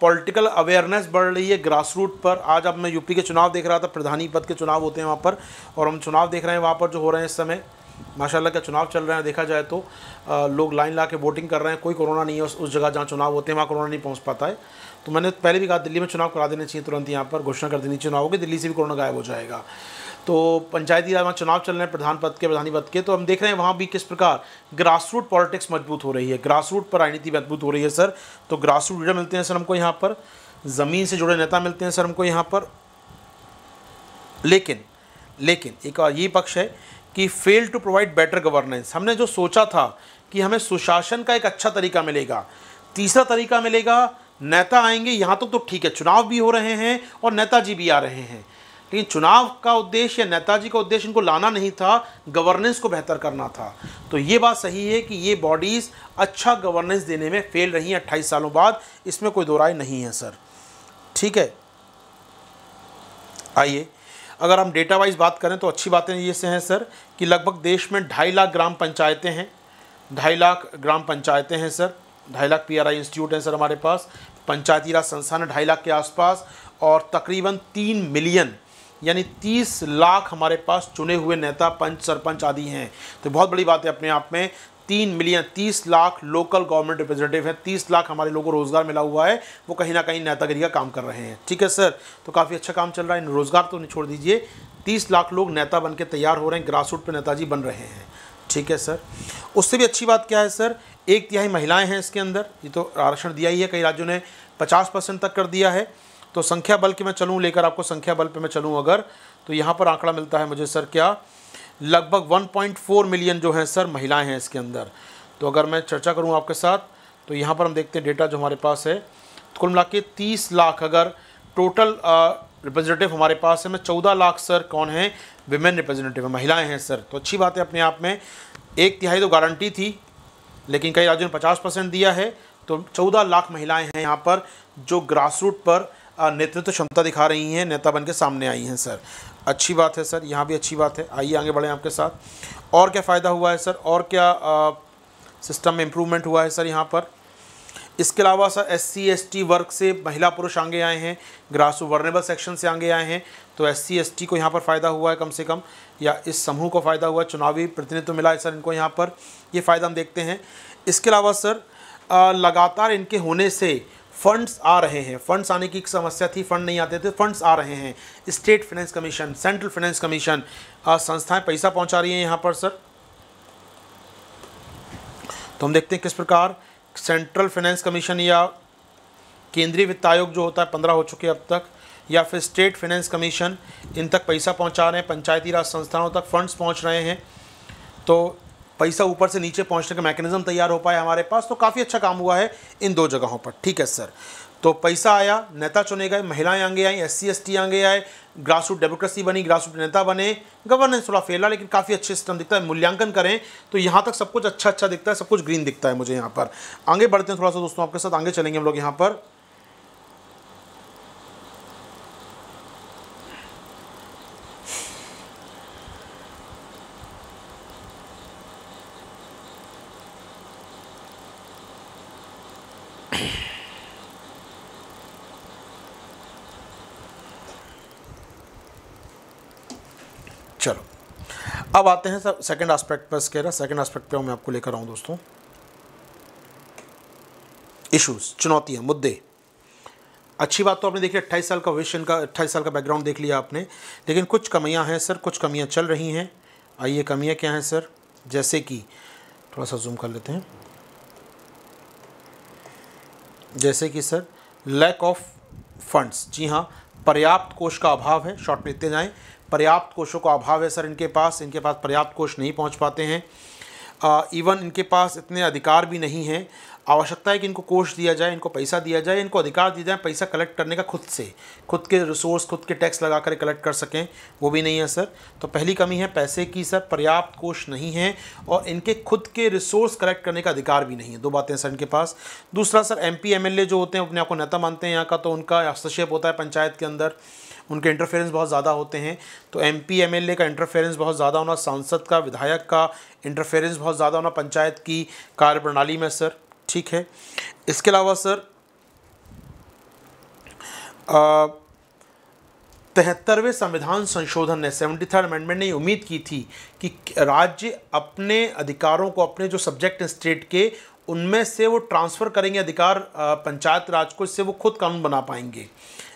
S1: पॉलिटिकल अवेयरनेस बढ़ रही है ग्रास रूट पर आज अब मैं यूपी के चुनाव देख रहा था प्रधानी पद के चुनाव होते हैं वहाँ पर और हम चुनाव देख रहे हैं वहाँ पर जो हो रहे हैं इस समय माशाल्लाह का चुनाव चल रहे हैं देखा जाए तो आ, लोग लाइन ला के वोटिंग कर रहे हैं कोई कोरोना नहीं है उस, उस जगह जहाँ चुनाव होते हैं वहाँ कोरोना नहीं पहुँच पाता है तो मैंने पहले भी कहा दिल्ली में चुनाव करा देने चाहिए तुरंत यहाँ पर घोषणा कर देनी चुनाव होगी दिल्ली से भी कोरोना गायब हो जाएगा तो पंचायती राज वहाँ चुनाव चल रहे हैं प्रधान पद के प्रधानी पद के तो हम देख रहे हैं वहाँ भी किस प्रकार ग्रास रूट पॉलिटिक्स मजबूत हो रही है ग्रास रूट पर राजनीति मजबूत हो रही है सर तो ग्रास रूट लीडर मिलते हैं सर हमको यहाँ पर ज़मीन से जुड़े नेता मिलते हैं सर हमको यहाँ पर लेकिन लेकिन एक और ये पक्ष है कि fail to provide better governance हमने जो सोचा था कि हमें सुशासन का एक अच्छा तरीका मिलेगा तीसरा तरीका मिलेगा नेता आएंगे यहाँ तो तो ठीक है चुनाव भी हो रहे हैं और नेताजी भी आ रहे हैं लेकिन चुनाव का उद्देश्य या नेताजी का उद्देश्य इनको लाना नहीं था गवर्नेंस को बेहतर करना था तो ये बात सही है कि ये बॉडीज़ अच्छा गवर्नेंस देने में फेल रही हैं अट्ठाईस सालों बाद इसमें कोई दो राय नहीं है सर ठीक है आइए अगर हम डेटा वाइज बात करें तो अच्छी बातें ये से हैं सर कि लगभग देश में ढाई लाख ग्राम पंचायतें हैं ढाई लाख ग्राम पंचायतें हैं सर ढाई लाख पी इंस्टीट्यूट हैं सर हमारे पास पंचायती राज संस्थान है ढाई लाख के आसपास और तकरीबन तीन मिलियन यानी तीस लाख हमारे पास चुने हुए नेता पंच सरपंच आदि हैं तो बहुत बड़ी बात है अपने आप में तीन मिलियन तीस लाख लोकल गवर्नमेंट रिप्रेजेंटेटिव हैं तीस लाख हमारे लोगों को रोज़गार मिला हुआ है वो कहीं ना कहीं नेतागिरी का काम कर रहे हैं ठीक है सर तो काफ़ी अच्छा काम चल रहा है रोज़गार तो नहीं छोड़ दीजिए तीस लाख लोग नेता बन के तैयार हो रहे हैं ग्रास रूट पर नेताजी बन रहे हैं ठीक है सर उससे भी अच्छी बात क्या है सर एक तिहाई महिलाएं हैं इसके अंदर ये तो आरक्षण दिया ही है कई राज्यों ने पचास परसेंट तक कर दिया है तो संख्या बल की मैं चलूँ लेकर आपको संख्या बल पर मैं चलूँ अगर तो यहाँ पर आंकड़ा मिलता है मुझे सर क्या लगभग 1.4 मिलियन जो है सर महिलाएं हैं इसके अंदर तो अगर मैं चर्चा करूं आपके साथ तो यहाँ पर हम देखते हैं डेटा जो हमारे पास है तो कुल मिला के तीस लाख अगर टोटल रिप्रेजेंटेटिव हमारे पास है मैं चौदह लाख सर कौन है विमेन रिप्रेजेंटेटिव है महिलाएं हैं सर तो अच्छी बात है अपने आप में एक तिहाई तो गारंटी थी लेकिन कई राज्यों ने पचास परसेंट दिया है तो चौदह लाख महिलाएं हैं यहाँ पर जो ग्रास रूट पर नेतृत्व क्षमता दिखा रही हैं नेता बन के सामने आई हैं सर अच्छी बात है सर यहाँ भी अच्छी बात है आइए आगे बढ़ें आपके साथ और क्या फ़ायदा हुआ है सर और क्या आ, सिस्टम में इम्प्रूवमेंट हुआ है सर यहाँ पर इसके अलावा sir S C S T वर्ग से महिला पुरुष आगे आए हैं ग्रास वर्नेबल सेक्शन से आगे आए हैं तो एस सी एस टी को यहाँ पर फ़ायदा हुआ है कम से कम या इस समूह को फ़ायदा हुआ चुनावी प्रतिनिधित्व मिला है सर इनको यहाँ पर ये यह फ़ायदा हम देखते हैं इसके अलावा सर लगातार इनके होने से फंड्स आ रहे हैं फंड्स आने की एक समस्या थी फंड नहीं आते थे फंड्स आ रहे हैं state finance commission central finance commission संस्थाएं पैसा पहुंचा रही हैं यहाँ पर सर तो हम देखते हैं किस प्रकार सेंट्रल फाइनेंस कमीशन या केंद्रीय वित्त आयोग जो होता है पंद्रह हो चुके अब तक या फिर स्टेट फाइनेंस कमीशन इन तक पैसा पहुँचा रहे हैं पंचायती राज संस्थाओं तक फंड्स पहुँच रहे हैं तो पैसा ऊपर से नीचे पहुंचने का मैकेनिज्म तैयार हो पाया हमारे पास तो काफ़ी अच्छा काम हुआ है इन दो जगहों पर ठीक है सर तो पैसा आया नेता चुने गए महिलाएं आगे आई एस सी एस टी आगे आए ग्रासरूट डेमोक्रेसी बनी ग्रासरूट नेता बने गवर्नेंस थोड़ा फेला लेकिन काफ़ी अच्छे सिस्टम दिखता है मूल्यांकन करें तो यहाँ तक सब कुछ अच्छा अच्छा दिखता है सब कुछ ग्रीन दिखता है मुझे यहाँ पर आगे बढ़ते हैं थोड़ा सा दोस्तों आपके साथ आगे चलेंगे हम लोग यहाँ पर अब आते हैं सर सेकेंड आस्पेक्ट पर इसके सेकेंड आस्पेक्ट पर मैं आपको लेकर आऊँ दोस्तों इश्यूज चुनौतियाँ मुद्दे अच्छी बात तो आपने देखी अट्ठाईस साल का विशन का अट्ठाईस साल का बैकग्राउंड देख लिया आपने लेकिन कुछ कमियां हैं सर कुछ कमियां चल रही हैं आइए कमियां क्या हैं सर जैसे कि थोड़ा सा जूम कर लेते हैं जैसे कि सर लैक ऑफ फंड्स जी हाँ पर्याप्त कोष का अभाव है शॉर्ट में इतने जाएँ पर्याप्त कोषों का अभाव है सर इनके पास इनके पास पर्याप्त कोष नहीं पहुंच पाते हैं इवन इनके पास इतने अधिकार भी नहीं हैं आवश्यकता है कि इनको कोष दिया जाए इनको पैसा दिया जाए इनको अधिकार दिया जाए पैसा कलेक्ट करने का खुद से खुद के रिसोर्स खुद के टैक्स लगा कर कलेक्ट कर सकें वो भी नहीं है सर तो पहली कमी है पैसे की सर पर्याप्त कोष नहीं है और इनके खुद के रिसोर्स कलेक्ट करने का अधिकार भी नहीं है दो बातें सर इनके पास दूसरा सर एम पी जो होते हैं अपने आप को नेता मानते हैं यहाँ का तो उनका हस्तक्षेप होता है पंचायत के अंदर उनके इंटरफेरेंस बहुत ज़्यादा होते हैं तो M P M L A का इंटरफेरेंस बहुत ज़्यादा होना सांसद का विधायक का इंटरफेरेंस बहुत ज़्यादा होना पंचायत की कार्यप्रणाली में सर ठीक है इसके अलावा सर तिहत्तरवें संविधान संशोधन ने सेवेंटी थर्ड अमेंडमेंट ने उम्मीद की थी कि राज्य अपने अधिकारों को अपने जो सब्जेक्ट स्टेट के उनमें से वो ट्रांसफ़र करेंगे अधिकार पंचायत राज को इससे वो खुद कानून बना पाएंगे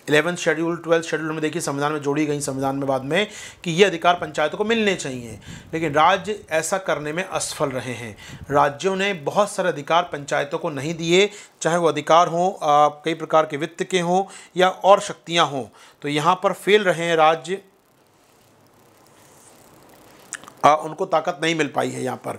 S1: इलेवंथ शेड्यूल ट्वेल्थ शेड्यूल में देखिए संविधान में जोड़ी गई संविधान में बाद में कि ये अधिकार पंचायतों को मिलने चाहिए लेकिन राज्य ऐसा करने में असफल रहे हैं राज्यों ने बहुत सारे अधिकार पंचायतों को नहीं दिए चाहे वो अधिकार हों कई प्रकार के वित्त के हों या और शक्तियाँ हों तो यहाँ पर फेल रहे हैं राज्य आ, उनको ताकत नहीं मिल पाई है यहाँ पर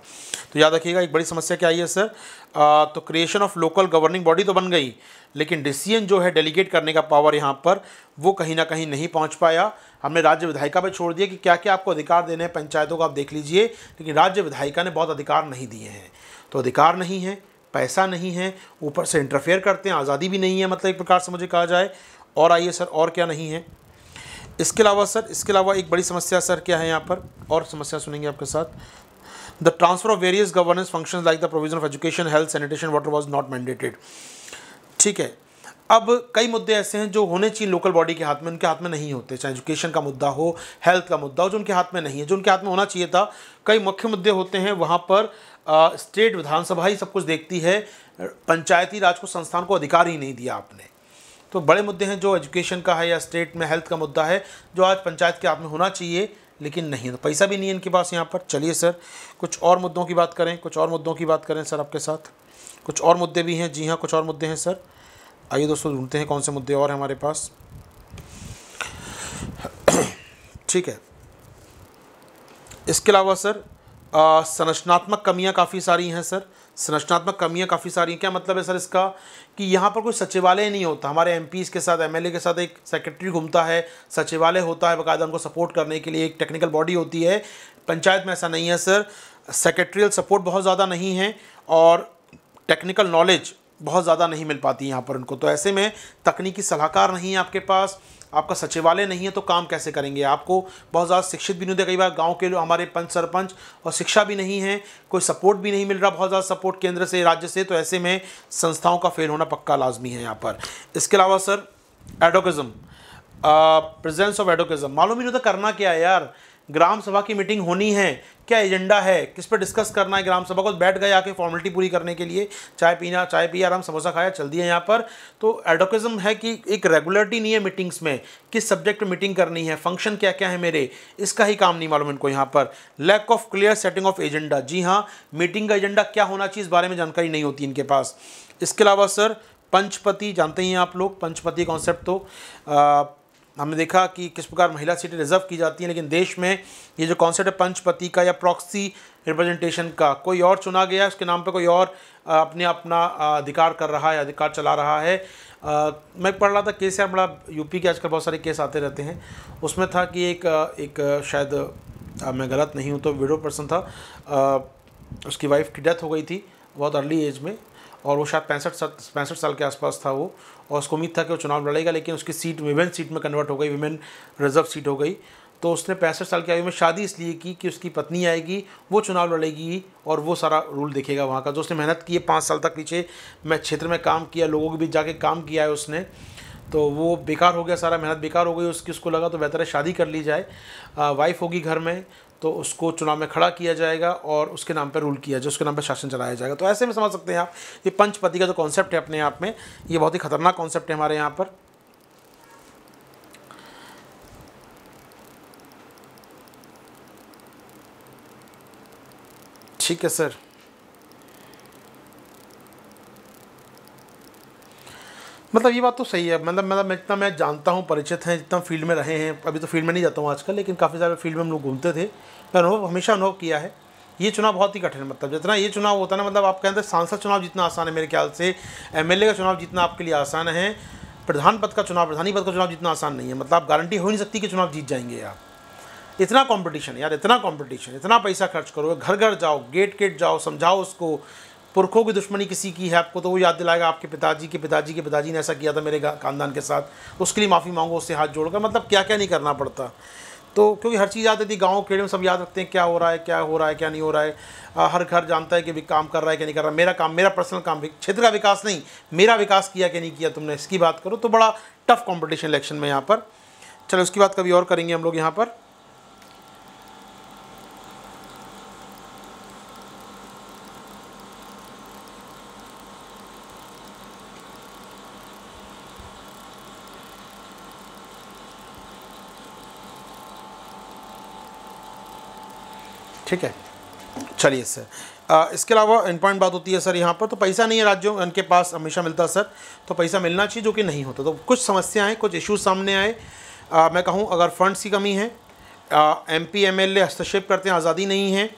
S1: तो याद रखिएगा एक बड़ी समस्या क्या आई है सर आ, तो creation of local governing body तो बन गई लेकिन डिसीजन जो है डेलीगेट करने का पावर यहाँ पर वो कहीं ना कहीं नहीं पहुँच पाया हमने राज्य विधायिका पर छोड़ दिया कि क्या क्या आपको अधिकार देने हैं पंचायतों को आप देख लीजिए लेकिन राज्य विधायिका ने बहुत अधिकार नहीं दिए हैं तो अधिकार नहीं है पैसा नहीं है ऊपर से इंटरफेयर करते हैं आज़ादी भी नहीं है मतलब एक प्रकार से मुझे कहा जाए और आइए सर और क्या नहीं है इसके अलावा सर इसके अलावा एक बड़ी समस्या सर क्या है यहाँ पर और समस्या सुनेंगे आपके साथ the transfer of various governance function like the provision of education health sanitation water was not mandated ठीक है अब कई मुद्दे ऐसे हैं जो होने चाहिए लोकल बॉडी के हाथ में उनके हाथ में नहीं होते चाहे एजुकेशन का मुद्दा हो हेल्थ का मुद्दा हो जो उनके हाथ में नहीं है जो उनके हाथ में होना चाहिए था कई मुख्य मुद्दे होते हैं वहाँ पर स्टेट विधानसभा ही सब कुछ देखती है पंचायती राज को संस्थान को अधिकार ही नहीं दिया आपने तो बड़े मुद्दे हैं जो एजुकेशन का है या स्टेट में हेल्थ का मुद्दा है जो आज पंचायत के आप में होना चाहिए लेकिन नहीं तो पैसा भी नहीं है इनके पास यहाँ पर चलिए सर कुछ और मुद्दों की बात करें कुछ और मुद्दों की बात करें सर आपके साथ कुछ और मुद्दे भी हैं जी हाँ कुछ और मुद्दे हैं सर आइए दोस्तों ढूंढते हैं कौन से मुद्दे और हमारे पास ठीक है इसके अलावा सर संरचनात्मक कमियाँ काफ़ी सारी हैं सर संरचनात्मक कमियां काफ़ी सारी क्या मतलब है सर इसका कि यहाँ पर कोई सचिवालय नहीं होता हमारे एम के साथ एम के साथ एक सेक्रेटरी घूमता है सचिवालय होता है बाकायदा उनको सपोर्ट करने के लिए एक टेक्निकल बॉडी होती है पंचायत में ऐसा नहीं है सर सेक्रेटरियल सपोर्ट बहुत ज़्यादा नहीं है और टेक्निकल नॉलेज बहुत ज़्यादा नहीं मिल पाती यहाँ पर उनको तो ऐसे में तकनीकी सलाहकार नहीं है आपके पास आपका सचिवालय नहीं है तो काम कैसे करेंगे आपको बहुत ज़्यादा शिक्षित भी नहीं होते कई बार गाँव के लोग हमारे पंच सरपंच और शिक्षा भी नहीं है कोई सपोर्ट भी नहीं मिल रहा बहुत ज़्यादा सपोर्ट केंद्र से राज्य से तो ऐसे में संस्थाओं का फेल होना पक्का लाजमी है यहाँ पर इसके अलावा sir adhocism presence of adhocism मालूम ही नहीं होता करना क्या है यार ग्राम सभा की मीटिंग होनी है क्या एजेंडा है किस पर डिस्कस करना है ग्राम सभा को बैठ गए आके फॉर्मेलिटी पूरी करने के लिए चाय पीना चाय पिया आराम समोसा खाया चल दिया यहाँ पर तो एडोकिज़म है कि एक रेगुलरिटी नहीं है मीटिंग्स में किस सब्जेक्ट पर मीटिंग करनी है फंक्शन क्या क्या है मेरे इसका ही काम नहीं मालूम इनको यहाँ पर lack of clear setting of agenda जी हाँ मीटिंग का एजेंडा क्या होना चाहिए इस बारे में जानकारी नहीं होती इनके पास इसके अलावा सर पंचपति जानते ही हैं आप लोग पंचपति कॉन्सेप्ट तो हमने देखा कि किस प्रकार महिला सीटें रिजर्व की जाती हैं लेकिन देश में ये जो कॉन्सेप्ट है पंचपति का या प्रॉक्सी रिप्रेजेंटेशन का कोई और चुना गया उसके नाम पे कोई और अपने अपना अधिकार कर रहा है अधिकार चला रहा है आ, मैं पढ़ रहा था केस है बड़ा यूपी के आजकल बहुत सारे केस आते रहते हैं उसमें था कि एक एक शायद आ, मैं गलत नहीं हूँ तो विडो पर्सन था आ, उसकी वाइफ की डेथ हो गई थी बहुत अर्ली एज में और वो शायद पैंसठ पैंसठ साल के आसपास था वो और उसको उम्मीद था कि वो चुनाव लड़ेगा लेकिन उसकी सीट विमेन सीट में कन्वर्ट हो गई विमेन रिजर्व सीट हो गई तो उसने पैंसठ साल की आयु में शादी इसलिए की कि उसकी पत्नी आएगी वो चुनाव लड़ेगी और वो सारा रूल देखेगा वहाँ का जो उसने मेहनत की है पाँच साल तक पीछे मैं क्षेत्र में काम किया लोगों के बीच जाके काम किया है उसने तो वो बेकार हो गया सारा मेहनत बेकार हो गई उसकी उसको लगा तो बेहतर है शादी कर ली जाए वाइफ होगी घर में तो उसको चुनाव में खड़ा किया जाएगा और उसके नाम पर रूल किया जाए उसके नाम पर शासन चलाया जाएगा तो ऐसे में समझ सकते हैं आप ये पंचपति का जो कॉन्सेप्ट है अपने आप में ये बहुत ही खतरनाक कॉन्सेप्ट है हमारे यहाँ पर ठीक है सर मतलब ये बात तो सही है मतलब मतलब मैं जितना मैं जानता हूँ परिचित हैं जितना फील्ड में रहे हैं अभी तो फील्ड में नहीं जाता हूँ आजकल लेकिन काफ़ी सारे फील्ड में हम लोग घूमते थे मैं अनुभव हमेशा अनुभव किया है ये चुनाव बहुत ही कठिन मतलब जितना ये चुनाव होता है ना मतलब आप कहते हैं तो सांसद चुनाव जितना आसान है मेरे ख्याल से एमएलए का चुनाव जितना आपके लिए आसान है प्रधान पद का चुनाव प्रधानी पद का चुनाव जितना आसान नहीं है मतलब आप गारंटी हो नहीं सकती कि चुनाव जीत जाएंगे आप इतना कंपटीशन यार इतना कंपटीशन इतना पैसा खर्च करो घर घर जाओ गेट गेट जाओ समझाओ उसको पुरखों की दुश्मनी किसी की है आपको तो वो याद दिलाएगा आपके पिताजी के पिताजी के पिताजी ने ऐसा किया था मेरे खानदान के साथ उसके लिए माफ़ी मांगो उससे हाथ जोड़कर मतलब क्या क्या नहीं करना पड़ता तो क्योंकि हर चीज़ याद रहती है गाँव खेड़े में सब याद रखते हैं क्या हो रहा है क्या हो रहा है क्या नहीं हो रहा है आ, हर घर जानता है कि भी काम कर रहा है क्या नहीं कर रहा है मेरा काम मेरा पर्सनल काम क्षेत्र का विकास नहीं मेरा विकास किया कि नहीं किया तुमने इसकी बात करो तो बड़ा टफ कॉम्पिटिशन इलेक्शन में यहाँ पर चलो उसकी बात कभी और करेंगे हम लोग यहाँ पर ठीक है चलिए सर आ, इसके अलावा इंपॉर्टेंट बात होती है सर यहाँ पर तो पैसा नहीं है राज्यों इनके पास हमेशा मिलता सर तो पैसा मिलना चाहिए जो कि नहीं होता तो कुछ समस्याएँ कुछ इश्यूज सामने आए आ, मैं कहूँ अगर फंड्स की कमी है M P M L A हस्तक्षेप करते हैं आज़ादी नहीं है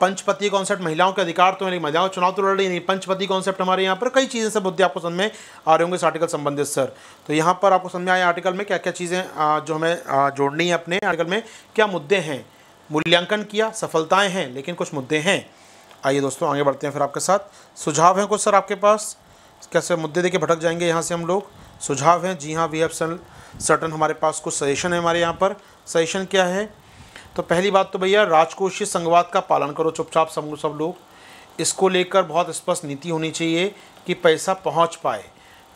S1: पंचपति कॉन्सेप्ट महिलाओं के अधिकार तो मेरी महिलाओं चुनाव तो लड़ रही नहीं पंचपति कॉन्सेप्ट हमारे यहाँ पर कई चीज़ें सब मुद्दे आपको समझ में आ रहे होंगे इस आर्टिकल संबंधित सर तो यहाँ पर आपको समझ में आया आर्टिकल में क्या क्या चीज़ें जो हमें जोड़नी है अपने आर्टिकल में क्या मुद्दे हैं मूल्यांकन किया सफलताएं हैं लेकिन कुछ मुद्दे हैं आइए दोस्तों आगे बढ़ते हैं फिर आपके साथ सुझाव हैं कुछ सर आपके पास कैसे मुद्दे देखे भटक जाएंगे यहाँ से हम लोग सुझाव हैं जी हाँ वी हैव सर्टन हमारे पास कुछ सजेशन है हमारे यहाँ पर सजेशन क्या है तो पहली बात तो भैया राजकोषीय संघवाद का पालन करो चुपचाप सब सब लोग इसको लेकर बहुत स्पष्ट नीति होनी चाहिए कि पैसा पहुंच पाए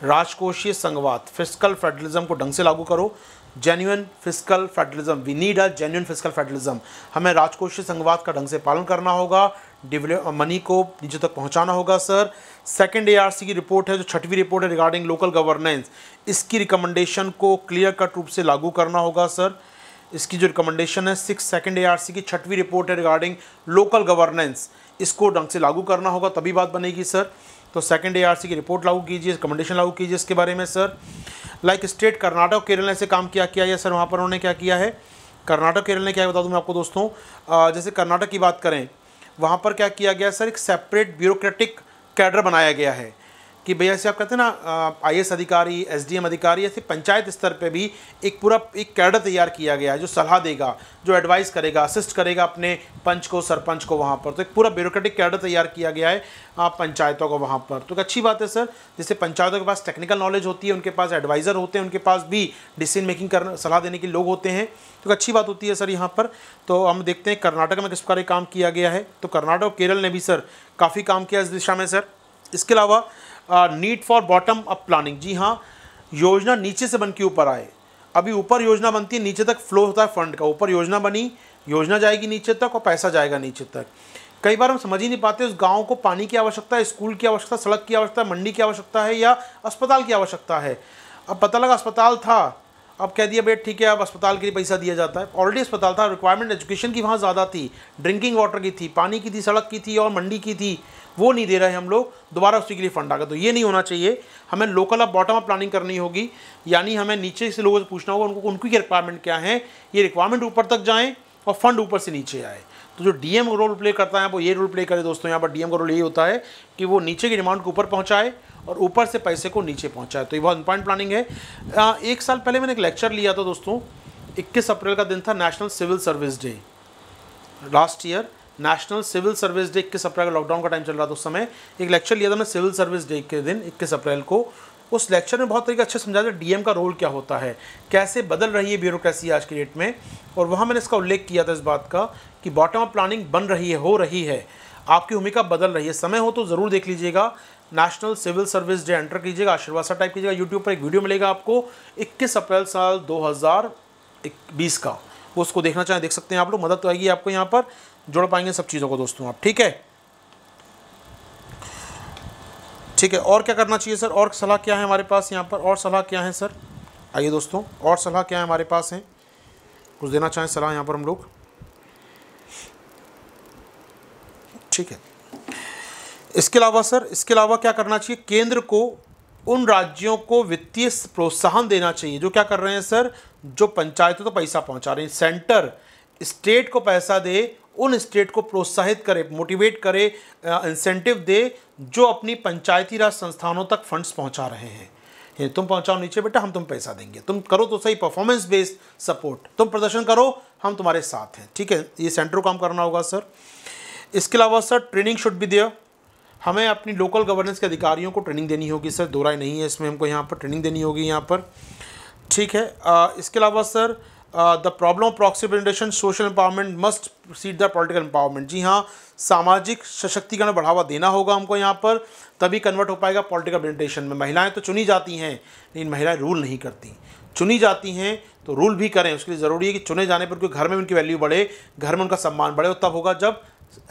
S1: राजकोषीय संघवाद फिजिकल फेडरलिज्म को ढंग से लागू करो genuine fiscal federalism we need a genuine fiscal federalism हमें राजकोषीय संघवाद का ढंग से पालन करना होगा डेवलप मनी को नीचे तक पहुंचाना होगा सर सेकंड एआरसी की रिपोर्ट है जो छठवीं रिपोर्ट है रिगार्डिंग लोकल गवर्नेंस इसकी रिकमेंडेशन को क्लियर कट रूप से लागू करना होगा सर इसकी जो रिकमेंडेशन है सिक्स सेकंड एआरसी की छठवीं रिपोर्ट है रिगार्डिंग लोकल गवर्नेंस इसको ढंग से लागू करना होगा तभी बात बनेगी सर तो सेकंड एआरसी की रिपोर्ट लागू कीजिए कमेंडेशन लागू कीजिए इसके बारे में sir like state Karnataka Kerala ने ऐसे काम किया किया है सर वहाँ पर उन्होंने क्या किया है कर्नाटक केरल ने क्या बता दूँ मैं आपको दोस्तों जैसे कर्नाटक की बात करें वहाँ पर क्या किया गया सर एक सेपरेट ब्यूरोक्रेटिक कैडर बनाया गया है कि भैया से आप कहते हैं ना आई अधिकारी एसडीएम अधिकारी ऐसे पंचायत स्तर पे भी एक पूरा एक कैडर तैयार किया गया है जो सलाह देगा जो एडवाइस करेगा असिस्ट करेगा अपने पंच को सरपंच को वहाँ पर तो एक पूरा ब्यूरोक्रेटिक कैडर तैयार किया गया है आप पंचायतों को वहाँ पर तो एक अच्छी बात है सर जैसे पंचायतों के पास टेक्निकल नॉलेज होती है उनके पास एडवाइज़र होते हैं उनके पास भी डिसीजन मेकिंग करना सलाह देने के लोग होते हैं तो अच्छी बात होती है सर यहाँ पर तो हम देखते हैं कर्नाटक में किस प्रकार काम किया गया है तो कर्नाटक और केरल ने भी सर काफ़ी काम किया इस दिशा में सर इसके अलावा need for bottom up planning जी हाँ योजना नीचे से बन के ऊपर आए अभी ऊपर योजना बनती है नीचे तक फ्लो होता है फंड का ऊपर योजना बनी योजना जाएगी नीचे तक और पैसा जाएगा नीचे तक कई बार हम समझ ही नहीं पाते उस गांव को पानी की आवश्यकता है स्कूल की आवश्यकता सड़क की आवश्यकता मंडी की आवश्यकता है या अस्पताल की आवश्यकता है अब पता लगा अस्पताल था अब कह दिया बेट ठीक है अब अस्पताल के लिए पैसा दिया जाता है ऑलरेडी अस्पताल था रिक्वायरमेंट एजुकेशन की वहाँ ज़्यादा थी ड्रिंकिंग वाटर की थी पानी की थी सड़क की थी और मंडी की थी वो नहीं दे रहे हैं हम लोग दोबारा उसी के लिए फंड आ गया तो ये नहीं होना चाहिए हमें लोकल अब बॉटम अप प्लानिंग करनी होगी यानी हमें नीचे से लोगों से पूछना होगा उनको उनकी रिक्वायरमेंट क्या है ये रिक्वायरमेंट ऊपर तक जाएँ और फंड ऊपर से नीचे आए तो जो डीएम रोल प्ले करता है वो ये रोल प्ले करे दोस्तों यहाँ पर डीएम का रोल ये होता है कि वो नीचे की डिमांड को ऊपर पहुँचाए और ऊपर से पैसे को नीचे पहुँचाए तो ये बहुत इंपॉर्टेंट प्लानिंग है एक साल पहले मैंने एक लेक्चर लिया था दोस्तों इक्कीस अप्रैल का दिन था national civil service day last year national civil service day इक्कीस अप्रैल का लॉकडाउन का टाइम चल रहा था उस समय एक लेक्चर लिया था मैं सिविल सर्विस डे के दिन इक्कीस अप्रैल को उस लेक्चर में बहुत तरीके अच्छे समझाया था डीएम का रोल क्या होता है कैसे बदल रही है ब्यूरोक्रेसी आज की डेट में और वहाँ मैंने इसका उल्लेख किया था इस बात का कि बॉटम अप प्लानिंग बन रही है हो रही है आपकी भूमिका बदल रही है समय हो तो ज़रूर देख लीजिएगा national civil service day enter कीजिएगा आशीर्वाद सा टाइप कीजिएगा यूट्यूब पर एक वीडियो मिलेगा आपको 21 अप्रैल साल 2020 का वो उसको देखना चाहें देख सकते हैं आप लोग मदद तो आएगी आपको यहाँ पर जोड़ पाएंगे सब चीज़ों को दोस्तों आप ठीक है ठीक है और क्या करना चाहिए सर और सलाह क्या है हमारे पास यहाँ पर और सलाह क्या है सर आइए दोस्तों और सलाह क्या है हमारे पास है कुछ देना चाहें सलाह यहाँ पर हम लोग ठीक है इसके अलावा सर इसके अलावा क्या करना चाहिए केंद्र को उन राज्यों को वित्तीय प्रोत्साहन देना चाहिए जो क्या कर रहे हैं सर जो पंचायतों तो पैसा पहुंचा रहे हैं सेंटर स्टेट को पैसा दे उन स्टेट को प्रोत्साहित करे मोटिवेट करे इंसेंटिव दे जो अपनी पंचायती राज संस्थानों तक फंड्स पहुंचा रहे हैं ये तुम पहुंचाओ नीचे बेटा हम तुम पैसा देंगे तुम करो तो सही परफॉर्मेंस बेस्ड सपोर्ट तुम प्रदर्शन करो हम तुम्हारे साथ हैं ठीक है ये सेंटर काम करना होगा सर इसके अलावा सर ट्रेनिंग शुड भी दिया हमें अपनी लोकल गवर्नेंस के अधिकारियों को ट्रेनिंग देनी होगी सर दो राय नहीं है इसमें हमको यहाँ पर ट्रेनिंग देनी होगी यहाँ पर ठीक है इसके अलावा sir the problem of proxy proxy social empowerment must seat the the empowerment जी हाँ सामाजिक सशक्तिकरण बढ़ावा देना होगा हमको यहाँ पर तभी कन्वर्ट हो पाएगा पॉलिटिकल रिप्रेजेंटेशन में महिलाएं तो चुनी जाती हैं लेकिन महिलाएं रूल नहीं करती चुनी जाती हैं तो रूल भी करें उसके लिए ज़रूरी है कि चुने जाने पर क्योंकि घर में उनकी वैल्यू बढ़े घर में उनका सम्मान बढ़े और तब होगा जब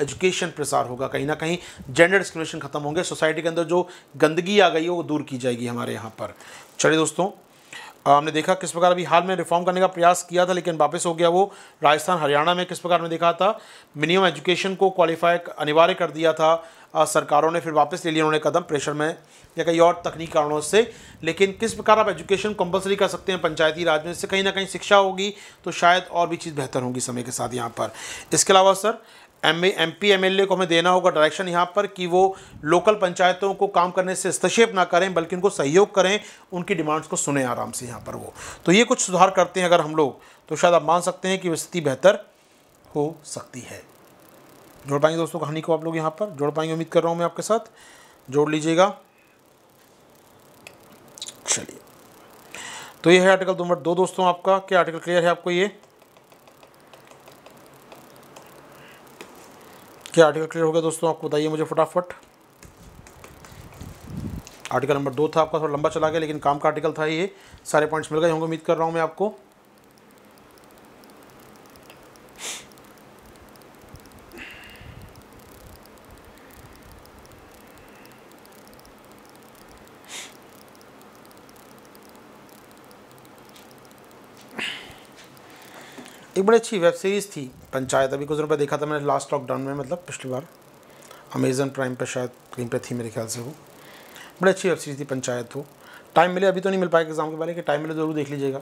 S1: एजुकेशन प्रसार होगा कहीं ना कहीं जेंडर डिस्क्रिमिनेशन खत्म होंगे सोसाइटी के अंदर जो गंदगी आ गई है वो दूर की जाएगी हमारे यहाँ पर चलिए दोस्तों हमने देखा किस प्रकार अभी हाल में रिफॉर्म करने का प्रयास किया था लेकिन वापस हो गया वो राजस्थान हरियाणा में किस प्रकार हमने देखा था मिनिमम एजुकेशन को क्वालिफाई अनिवार्य कर दिया था आ, सरकारों ने फिर वापस ले लिया उन्होंने कदम प्रेशर में या कई और तकनीकी कारणों से लेकिन किस प्रकार आप एजुकेशन कंपलसरी कर सकते हैं पंचायती राज में इससे कहीं ना कहीं शिक्षा होगी तो शायद और भी चीज़ बेहतर होगी समय के साथ यहाँ पर इसके अलावा sir M M P M L A को हमें देना होगा डायरेक्शन यहाँ पर कि वो लोकल पंचायतों को काम करने से हस्तक्षेप ना करें बल्कि उनको सहयोग करें उनकी डिमांड्स को सुने आराम से यहाँ पर वो तो ये कुछ सुधार करते हैं अगर हम लोग तो शायद आप मान सकते हैं कि स्थिति बेहतर हो सकती है जोड़ पाएंगे दोस्तों कहानी को आप लोग यहाँ पर जोड़ पाएंगे उम्मीद कर रहा हूँ मैं आपके साथ जोड़ लीजिएगा चलिए तो ये है आर्टिकल नंबर दो दोस्तों आपका क्या आर्टिकल क्लियर है आपको ये क्या आर्टिकल क्लियर हो गया दोस्तों आपको बताइए मुझे फटाफट आर्टिकल नंबर दो था आपका थोड़ा लंबा चला गया लेकिन काम का आर्टिकल था ये सारे पॉइंट्स मिल गए होंगे उम्मीद कर रहा हूँ मैं आपको एक बड़ी अच्छी वेब सीरीज़ थी पंचायत अभी कुछ दिनों पर देखा था मैंने लास्ट लॉकडाउन में मतलब पिछली बार अमेजन प्राइम पर शायद कहीं पर थी मेरे ख्याल से वो बड़ी अच्छी वेब सीरीज़ थी पंचायत वो टाइम मिले अभी तो नहीं मिल पाएगा एग्जाम के बारे में टाइम मिले ज़रूर देख लीजिएगा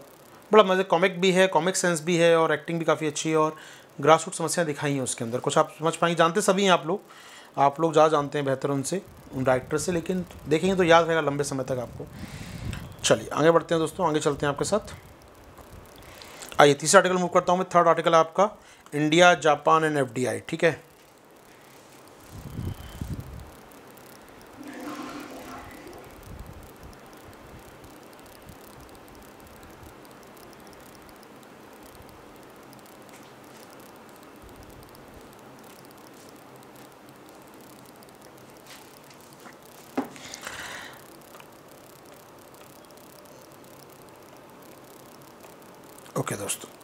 S1: बड़ा मज़े कॉमिक भी है कॉमिक सेंस भी है और एक्टिंग भी काफ़ी अच्छी है और ग्रास रूट समस्याएँ दिखाई हैं उसके अंदर कुछ आप समझ पाएंगे जानते सभी हैं आप लोग आप लोग ज़्यादा जानते हैं बेहतर उनसे उन डायरेक्टर से लेकिन देखेंगे तो याद रहेगा लंबे समय तक आपको चलिए आगे बढ़ते हैं दोस्तों आगे चलते हैं आपके साथ आइए तीसरा आर्टिकल मूव करता हूँ मैं थर्ड आर्टिकल आपका इंडिया जापान एंड एफ ठीक है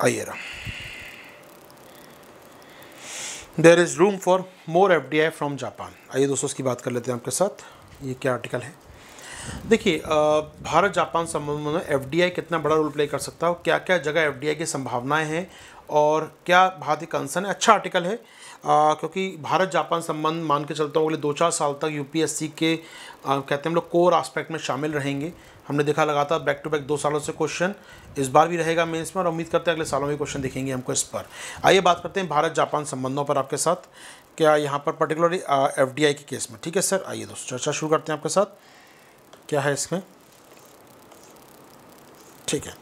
S1: आइए there is room for more F D I from Japan आइए दोस्तों इसकी बात कर लेते हैं आपके साथ ये क्या आर्टिकल है देखिए भारत जापान संबंध में एफ कितना बड़ा रोल प्ले कर सकता है क्या क्या जगह एफ की संभावनाएं हैं और क्या भारतीय कंसर्न है अच्छा आर्टिकल है आ, क्योंकि भारत जापान संबंध मान के चलता हूँ अगले दो चार साल तक यूपीएससी के आ, कहते हैं हम लोग कोर आस्पेक्ट में शामिल रहेंगे हमने देखा लगातार बैक टू बैक दो सालों से क्वेश्चन इस बार भी रहेगा मेंस में और उम्मीद करते हैं अगले सालों में क्वेश्चन देखेंगे हमको इस पर आइए बात करते हैं भारत जापान संबंधों पर आपके साथ क्या यहाँ पर पर्टिकुलरली एफ डी आई के केस में ठीक है सर आइए दोस्तों चर्चा शुरू करते हैं आपके साथ क्या है इसमें ठीक है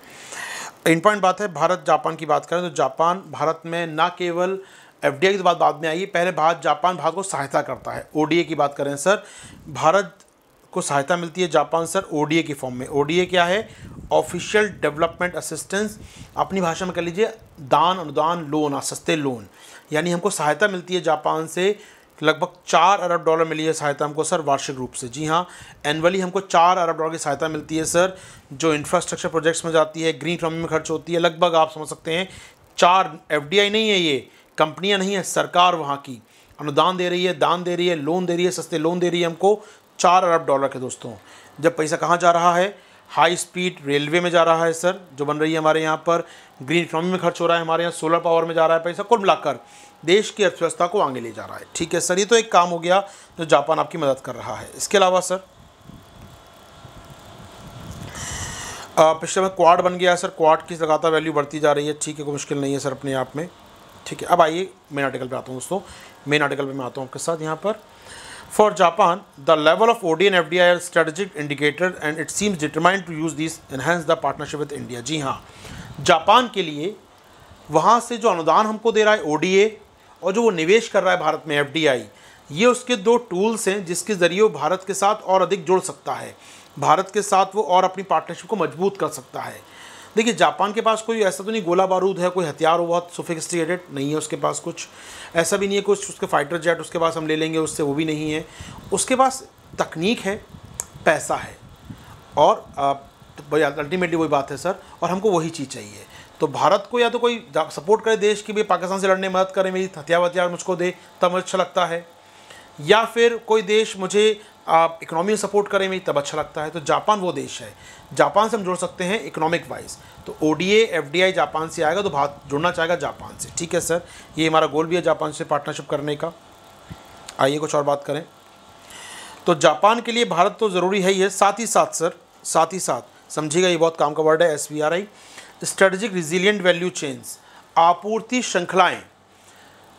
S1: इन पॉइंट बात है भारत जापान की बात करें तो जापान भारत में ना केवल एफ की बात बाद में है पहले भारत जापान भारत को सहायता करता है ओडीए की बात करें सर भारत को सहायता मिलती है जापान सर ओडीए के फॉर्म में ओडीए क्या है ऑफिशियल डेवलपमेंट असिस्टेंस अपनी भाषा में कह लीजिए दान अनुदान लोन सस्ते लोन यानी हमको सहायता मिलती है जापान से लगभग चार अरब डॉलर मिली है सहायता हमको सर वार्षिक रूप से जी हाँ एनुअली हमको चार अरब डॉलर की सहायता मिलती है सर जो इंफ्रास्ट्रक्चर प्रोजेक्ट्स में जाती है ग्रीन इकोनॉमी में खर्च होती है लगभग आप समझ सकते हैं चार एफ नहीं है ये कंपनियाँ नहीं है सरकार वहाँ की अनुदान दे रही है दान दे रही है लोन दे रही है सस्ते लोन दे रही है हमको चार अरब डॉलर के दोस्तों जब पैसा कहाँ जा रहा है हाई स्पीड रेलवे में जा रहा है सर जो बन रही है हमारे यहाँ पर ग्रीन इकोनॉमी में खर्च हो रहा है हमारे यहाँ सोलर पावर में जा रहा है पैसा कुल मिलाकर देश की अर्थव्यवस्था को आगे ले जा रहा है ठीक है सर ये तो एक काम हो गया जो जापान आपकी मदद कर रहा है इसके अलावा सर पिछले में क्वाड बन गया है सर क्वाड की लगातार वैल्यू बढ़ती जा रही है ठीक है कोई मुश्किल नहीं है सर अपने आप में ठीक है अब आइए मेन आर्टिकल पर आता हूँ दोस्तों मेन आर्टिकल पर मैं आता हूँ आपके साथ यहाँ पर For Japan, the level of OD and FDI are strategic indicator and it seems determined to use these enhance the partnership with India. जी हाँ जापान के लिए वहाँ से जो अनुदान हमको दे रहा है ओ और जो वो निवेश कर रहा है भारत में एफ ये उसके दो टूल्स हैं जिसके ज़रिए वो भारत के साथ और अधिक जुड़ सकता है भारत के साथ वो और अपनी पार्टनरशिप को मजबूत कर सकता है देखिए जापान के पास कोई ऐसा तो नहीं गोला बारूद है कोई हथियार हो बहुत सोफिस्टिकेटेड नहीं है उसके पास कुछ ऐसा भी नहीं है कुछ उसके फाइटर जेट उसके पास हम ले लेंगे उससे वो भी नहीं है उसके पास तकनीक है पैसा है और अल्टीमेटली तो वही बात है सर और हमको वही चीज़ चाहिए तो भारत को या तो कोई सपोर्ट करे देश की भी पाकिस्तान से लड़ने में मदद करे मेरी हथियार वथियार मुझको दे तब मुझे अच्छा लगता है या फिर कोई देश मुझे आप इकोनॉमी सपोर्ट करें में तब अच्छा लगता है तो जापान वो देश है जापान से हम जोड़ सकते हैं इकोनॉमिक वाइज तो O D F D I Japan से आएगा तो भारत जुड़ना चाहेगा जापान से ठीक है सर ये हमारा गोल भी है जापान से पार्टनरशिप करने का आइए कुछ और बात करें तो जापान के लिए भारत तो ज़रूरी है ही है साथ ही साथ सर साथ ही साथ समझिएगा ये बहुत काम का वर्ड है S V R I strategic resilient value chain आपूर्ति श्रृंखलाएँ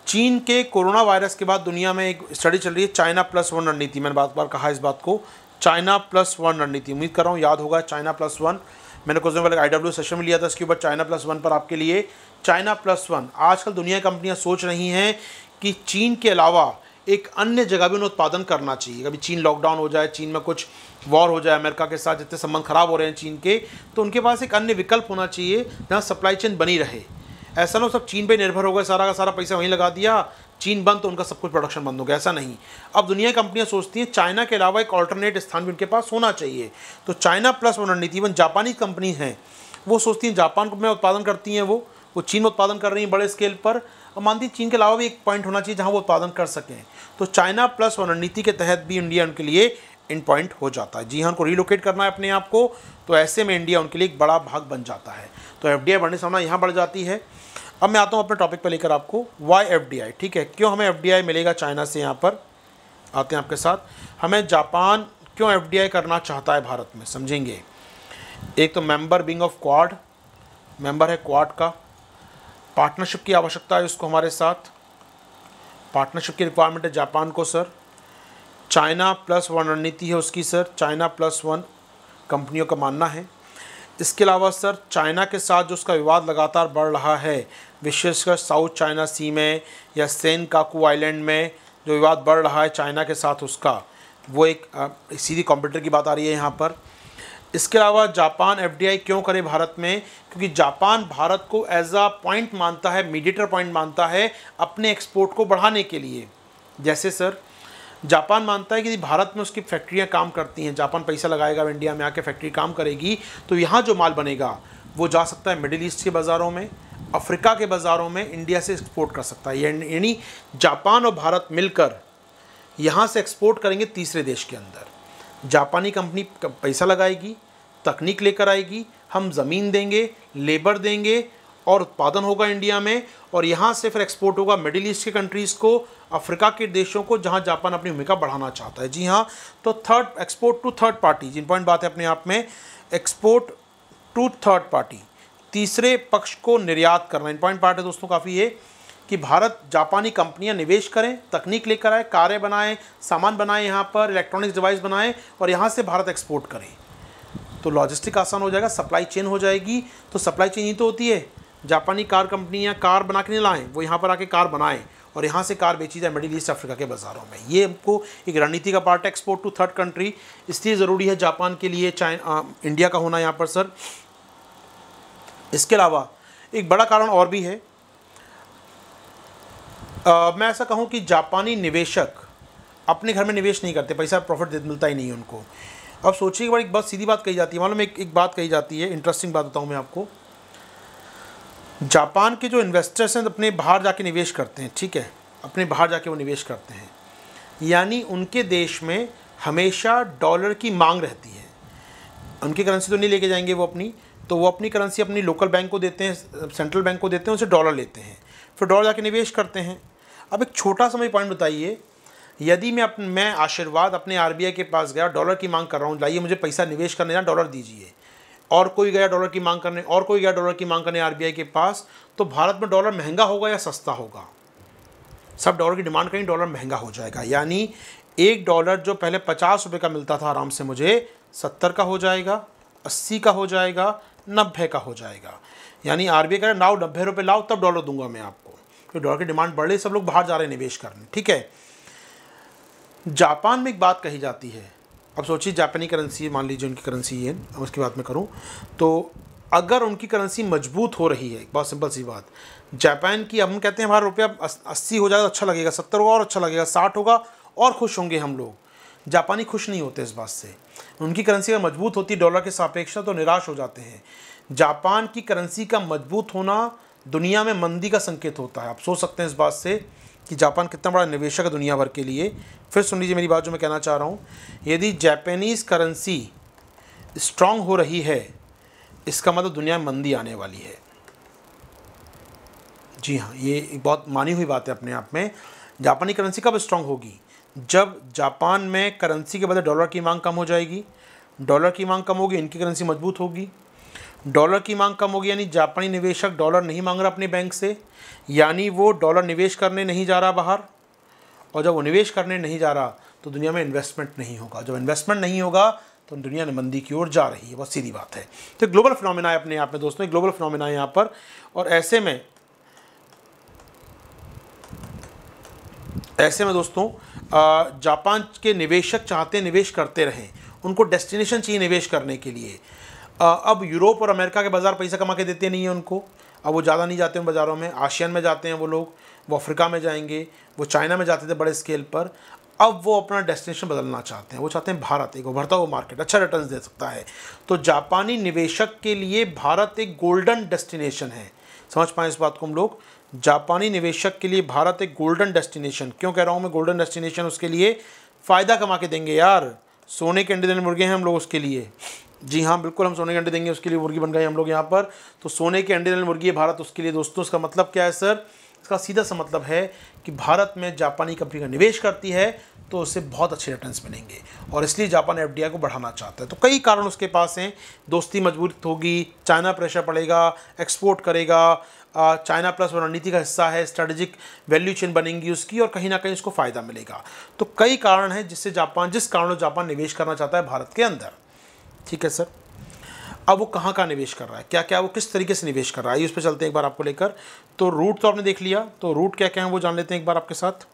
S1: चीन के कोरोना वायरस के बाद दुनिया में एक स्टडी चल रही है चाइना प्लस वन रणनीति मैंने बार बार कहा इस बात को चाइना प्लस वन रणनीति उम्मीद कर रहा हूँ याद होगा चाइना प्लस वन मैंने कुछ दिन पहले आई डब्ल्यू सेशन में लिया था इसके ऊपर चाइना प्लस वन पर आपके लिए चाइना प्लस वन आजकल दुनिया कंपनियाँ सोच रही हैं कि चीन के अलावा एक अन्य जगह भी उन्हें उत्पादन करना चाहिए कभी चीन लॉकडाउन हो जाए चीन में कुछ वॉर हो जाए अमेरिका के साथ जितने संबंध खराब हो रहे हैं चीन के तो उनके पास एक अन्य विकल्प होना चाहिए जहाँ सप्लाई चेन बनी रहे ऐसा ना सब चीन पे निर्भर हो गए सारा का सारा पैसा वहीं लगा दिया चीन बंद तो उनका सब कुछ प्रोडक्शन बंद हो गया ऐसा नहीं अब दुनिया की कंपनियां सोचती हैं चाइना के अलावा एक ऑल्टरनेट स्थान भी उनके पास होना चाहिए तो चाइना प्लस वन रणनीति इवन जापानी कंपनी हैं वो सोचती हैं जापान में उत्पादन करती हैं वो वो चीन में उत्पादन कर रही हैं बड़े स्केल पर और मानती चीन के अलावा भी एक पॉइंट होना चाहिए जहाँ वो उत्पादन कर सकें तो चाइना प्लस वन रणनीति के तहत भी इंडिया उनके लिए इन पॉइंट हो जाता है जी हाँ उनको रीलोकेट करना है अपने आप को तो ऐसे में इंडिया उनके लिए एक बड़ा भाग बन जाता है तो एफ डी बढ़ने सामना यहाँ बढ़ जाती है अब मैं आता हूँ अपने टॉपिक पर लेकर आपको वाई एफ डी आई ठीक है क्यों हमें एफ डी आई मिलेगा चाइना से यहाँ पर आते हैं आपके साथ हमें जापान क्यों एफ डी आई करना चाहता है भारत में समझेंगे एक तो member being of Quad member है क्वाड का पार्टनरशिप की आवश्यकता है उसको हमारे साथ पार्टनरशिप की रिक्वायरमेंट है जापान को सर चाइना प्लस वन रणनीति है उसकी सर चाइना प्लस वन कंपनियों का मानना है इसके अलावा सर चाइना के साथ जो उसका विवाद लगातार बढ़ रहा है विशेषकर साउथ चाइना सी में या सेन काकू आइलैंड में जो विवाद बढ़ रहा है चाइना के साथ उसका वो एक सीधी कंप्यूटर की बात आ रही है यहाँ पर इसके अलावा जापान एफडीआई क्यों करे भारत में क्योंकि जापान भारत को एज आ पॉइंट मानता है मीडिएटर पॉइंट मानता है अपने एक्सपोर्ट को बढ़ाने के लिए जैसे सर जापान मानता है कि भारत में उसकी फैक्ट्रियाँ काम करती हैं जापान पैसा लगाएगा इंडिया में आके फैक्ट्री काम करेगी तो यहाँ जो माल बनेगा वो जा सकता है मिडिल ईस्ट के बाज़ारों में अफ्रीका के बाज़ारों में इंडिया से एक्सपोर्ट कर सकता है यानी जापान और भारत मिलकर यहाँ से एक्सपोर्ट करेंगे तीसरे देश के अंदर जापानी कंपनी पैसा लगाएगी तकनीक लेकर आएगी हम ज़मीन देंगे लेबर देंगे और उत्पादन होगा इंडिया में और यहाँ से फिर एक्सपोर्ट होगा मिडिल ईस्ट के कंट्रीज़ को अफ्रीका के देशों को जहाँ जापान अपनी भूमिका बढ़ाना चाहता है जी हाँ तो third export to third party point बात है अपने आप में एक्सपोर्ट टू थर्ड पार्टी तीसरे पक्ष को निर्यात करना पॉइंट पार्ट है दोस्तों काफ़ी ये कि भारत जापानी कंपनियां निवेश करें तकनीक लेकर आए कारें बनाएं सामान बनाएं यहाँ पर इलेक्ट्रॉनिक्स डिवाइस बनाएं और यहाँ से भारत एक्सपोर्ट करें तो लॉजिस्टिक आसान हो जाएगा सप्लाई चेन हो जाएगी तो सप्लाई चेन ही तो होती है जापानी कार कंपनियाँ कार बना के नहीं लाएँ वो यहाँ पर आके कार बनाएं और यहाँ से कार बेची जाए मिडिल ईस्ट अफ्रीका के बाज़ारों में ये हमको एक रणनीति का पार्ट है एक्सपोर्ट टू थर्ड कंट्री इसलिए ज़रूरी है जापान के लिए चाइना इंडिया का होना यहाँ पर सर इसके अलावा एक बड़ा कारण और भी है आ, मैं ऐसा कहूँ कि जापानी निवेशक अपने घर में निवेश नहीं करते पैसा प्रॉफिट मिलता ही नहीं है उनको अब सोचिए एक बार एक बात सीधी बात कही जाती है मालूम एक एक बात कही जाती है इंटरेस्टिंग बात बताऊँ मैं आपको जापान के जो इन्वेस्टर्स हैं अपने बाहर जाके निवेश करते हैं ठीक है अपने बाहर जाके वो निवेश करते हैं यानी उनके देश में हमेशा डॉलर की मांग रहती है उनकी करेंसी तो नहीं लेके जाएंगे वो अपनी तो वो अपनी करेंसी अपनी लोकल बैंक को देते हैं सेंट्रल बैंक को देते हैं उसे डॉलर लेते हैं फिर डॉलर जाके निवेश करते हैं अब एक छोटा सा मुझे पॉइंट बताइए यदि मैं अपने मैं आशीर्वाद अपने आर के पास गया डॉलर की मांग कर रहा हूँ लाइए मुझे पैसा निवेश करने जाना डॉलर दीजिए और कोई गया डॉलर की मांग करने और कोई गया डॉलर की मांग करने आरबीआई के पास तो भारत में डॉलर महंगा होगा या सस्ता होगा सब डॉलर की डिमांड करेंगे डॉलर महंगा हो जाएगा यानी एक डॉलर जो पहले पचास रुपये का मिलता था आराम से मुझे सत्तर का हो जाएगा अस्सी का हो जाएगा नब्बे का हो जाएगा यानी आर बी आई लाओ नब्बे रुपये लाओ तब डॉलर दूंगा मैं आपको क्योंकि डॉलर की डिमांड बढ़ रही सब लोग बाहर जा रहे हैं निवेश करने ठीक है जापान में एक बात कही जाती है अब सोचिए जापानी करेंसी मान लीजिए उनकी करेंसी ये अब उसकी बात मैं करूँ तो अगर उनकी करेंसी मजबूत हो रही है बहुत सिंपल सी बात जापान की हम कहते हैं हमारा रुपया अस्सी हो जाएगा तो अच्छा लगेगा सत्तर होगा और अच्छा लगेगा साठ होगा और खुश होंगे हम लोग जापानी खुश नहीं होते इस बात से उनकी करेंसी अगर मजबूत होती है डॉलर के सापेक्ष तो निराश हो जाते हैं जापान की करेंसी का मजबूत होना दुनिया में मंदी का संकेत होता है आप सोच सकते हैं इस बात से कि जापान कितना बड़ा निवेशक है दुनिया भर के लिए फिर सुन लीजिए मेरी बात जो मैं कहना चाह रहा हूँ यदि जापानीज़ करेंसी स्ट्रांग हो रही है इसका मतलब दुनिया में मंदी आने वाली है जी हाँ ये एक बहुत मानी हुई बात है अपने आप में जापानी करेंसी कब स्ट्रांग होगी जब जापान में करेंसी के बदले डॉलर की मांग कम हो जाएगी डॉलर की मांग कम होगी इनकी करेंसी मजबूत होगी डॉलर की मांग कम होगी यानी जापानी निवेशक डॉलर नहीं मांग रहा अपने बैंक से यानी वो डॉलर निवेश करने नहीं जा रहा बाहर और जब वो निवेश करने नहीं जा रहा तो दुनिया में इन्वेस्टमेंट नहीं होगा जब इन्वेस्टमेंट नहीं होगा तो दुनिया ने मंदी की ओर जा रही है बहुत सीधी बात है तो ग्लोबल फिनोमिना है अपने आप में दोस्तों ग्लोबल फिनोमिना है यहाँ पर और ऐसे में ऐसे में दोस्तों जापान के निवेशक चाहते निवेश करते रहें उनको डेस्टिनेशन चाहिए निवेश करने के लिए अब यूरोप और अमेरिका के बाज़ार पैसा कमा के देते नहीं हैं उनको अब वो ज़्यादा नहीं जाते हैं बाज़ारों में आशियान में जाते हैं वो लोग वो अफ्रीका में जाएंगे वो चाइना में जाते थे बड़े स्केल पर अब वो अपना डेस्टिनेशन बदलना चाहते हैं वो चाहते हैं भारत एक उभरता हुआ मार्केट अच्छा रिटर्न दे सकता है तो जापानी निवेशक के लिए भारत एक गोल्डन डेस्टिनेशन है समझ पाए इस बात को हम लोग जापानी निवेशक के लिए भारत एक गोल्डन डेस्टिनेशन क्यों कह रहा हूँ मैं गोल्डन डेस्टिनेशन उसके लिए फ़ायदा कमा के देंगे यार सोने के अंडे देने मुर्गे हैं हम लोग उसके लिए जी हाँ बिल्कुल हम सोने के अंडे देंगे उसके लिए मुर्गी बन गए हम लोग यहाँ पर तो सोने के अंडे वाली मुर्गी है भारत उसके लिए दोस्तों इसका मतलब क्या है सर इसका सीधा सा मतलब है कि भारत में जापानी कंपनी का निवेश करती है तो उससे बहुत अच्छे रिटर्न्स मिलेंगे और इसलिए जापान एफ को बढ़ाना चाहता है तो कई कारण उसके पास हैं दोस्ती मजबूत होगी चाइना प्रेशर पड़ेगा एक्सपोर्ट करेगा चाइना प्लस रणनीति का हिस्सा है स्ट्रेटेजिक वैल्यू चेन बनेगी उसकी और कहीं ना कहीं उसको फ़ायदा मिलेगा तो कई कारण हैं जिससे जापान जिस कारण जापान निवेश करना चाहता है भारत के अंदर ठीक है सर अब वो कहाँ का निवेश कर रहा है क्या क्या वो किस तरीके से निवेश कर रहा है उस पर चलते हैं एक बार आपको लेकर तो रूट तो आपने देख लिया तो रूट क्या क्या है वो जान लेते हैं एक बार आपके साथ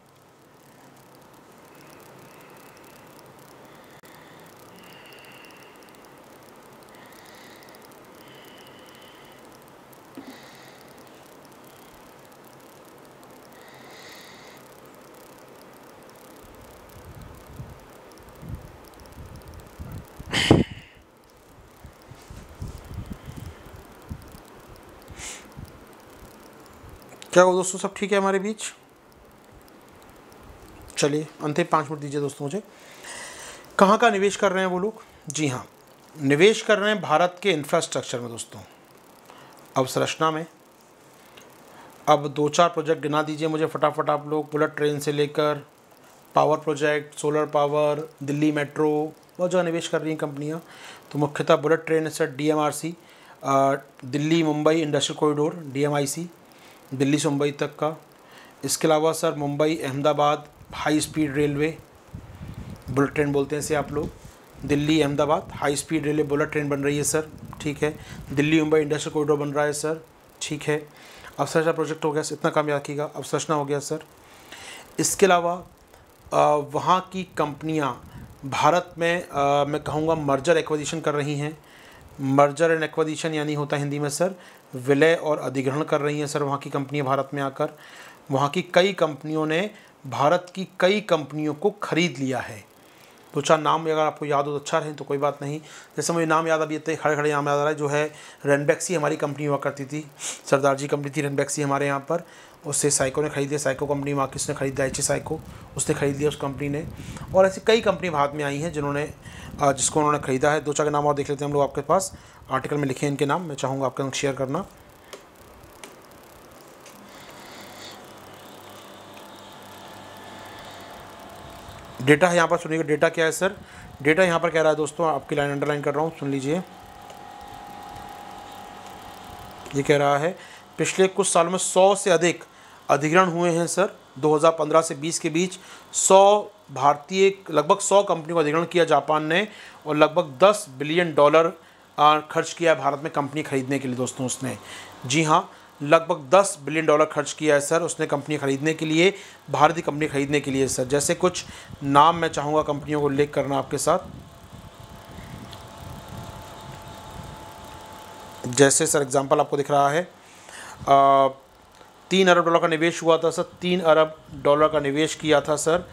S1: क्या हो दोस्तों सब ठीक है हमारे बीच चलिए अंतिम पाँच मिनट दीजिए दोस्तों मुझे कहाँ का निवेश कर रहे हैं वो लोग जी हाँ निवेश कर रहे हैं भारत के इंफ्रास्ट्रक्चर में दोस्तों संरचना में अब दो चार प्रोजेक्ट गिना दीजिए मुझे फटाफट आप लोग बुलेट ट्रेन से लेकर power project solar power Delhi metro बहुत जगह निवेश कर रही हैं कंपनियाँ तो मुख्यतः बुलेट ट्रेन से the Delhi Mumbai industrial corridor the Delhi से मुंबई तक का इसके अलावा sir Mumbai Ahmedabad high speed railway bullet train बोलते हैं इसे आप लोग Delhi Ahmedabad high speed railway bullet train बन रही है सर ठीक है दिल्ली मुंबई इंडस्ट्रियल कॉरिडोर बन रहा है सर ठीक है अवसरचना प्रोजेक्ट हो गया सर इतना काम याद कीजिएगा अवसरचना हो गया सर इसके अलावा वहाँ की कंपनियाँ भारत में आ, मैं कहूँगा मर्जर एक्विजिशन कर रही हैं मर्जर एंड एक्विजिशन यानी होता है हिंदी में सर विलय और अधिग्रहण कर रही हैं सर वहाँ की कंपनियाँ भारत में आकर वहाँ की कई कंपनियों ने भारत की कई कंपनियों को खरीद लिया है दो तो चार अच्छा, नाम अगर आपको याद हो तो अच्छा रहे तो कोई बात नहीं जैसे मुझे नाम याद अभी इतने खड़े खड़े नाम याद आ रहा है जो है रनबैक्सी हमारी कंपनी हुआ करती थी सरदार जी कंपनी थी रनबैक्सी हमारे यहाँ पर उससे साइको ने खरीद लिया साइको कंपनी वहाँ किसने खरीदा एच साइको उसने खरीद लिया उस कंपनी ने और ऐसी कई कंपनी भारत में आई हैं जिन्होंने जिसको उन्होंने ख़रीदा है दो चार के नाम और देख लेते हैं हम लोग आपके पास आर्टिकल में लिखे हैं इनके नाम मैं चाहूँगा आपके साथ शेयर करना डेटा है यहाँ पर सुनिएगा डेटा क्या है सर डेटा यहाँ पर कह रहा है दोस्तों आपकी लाइन अंडरलाइन कर रहा हूँ सुन लीजिए ये कह रहा है पिछले कुछ सालों में सौ से अधिक अधिग्रहण हुए हैं सर 2015 से 20 के बीच सौ भारतीय लगभग 100 कंपनियों का अधिग्रहण किया जापान ने और लगभग 10 बिलियन डॉलर खर्च किया है भारत में कंपनी खरीदने के लिए दोस्तों उसने जी हाँ लगभग 10 बिलियन डॉलर खर्च किया है सर उसने कंपनी ख़रीदने के लिए भारतीय कंपनी ख़रीदने के लिए सर जैसे कुछ नाम मैं चाहूँगा कंपनियों को उल्लेख करना आपके साथ जैसे सर एग्ज़ाम्पल आपको दिख रहा है आ, तीन अरब डॉलर का निवेश हुआ था सर तीन अरब डॉलर का निवेश किया था सर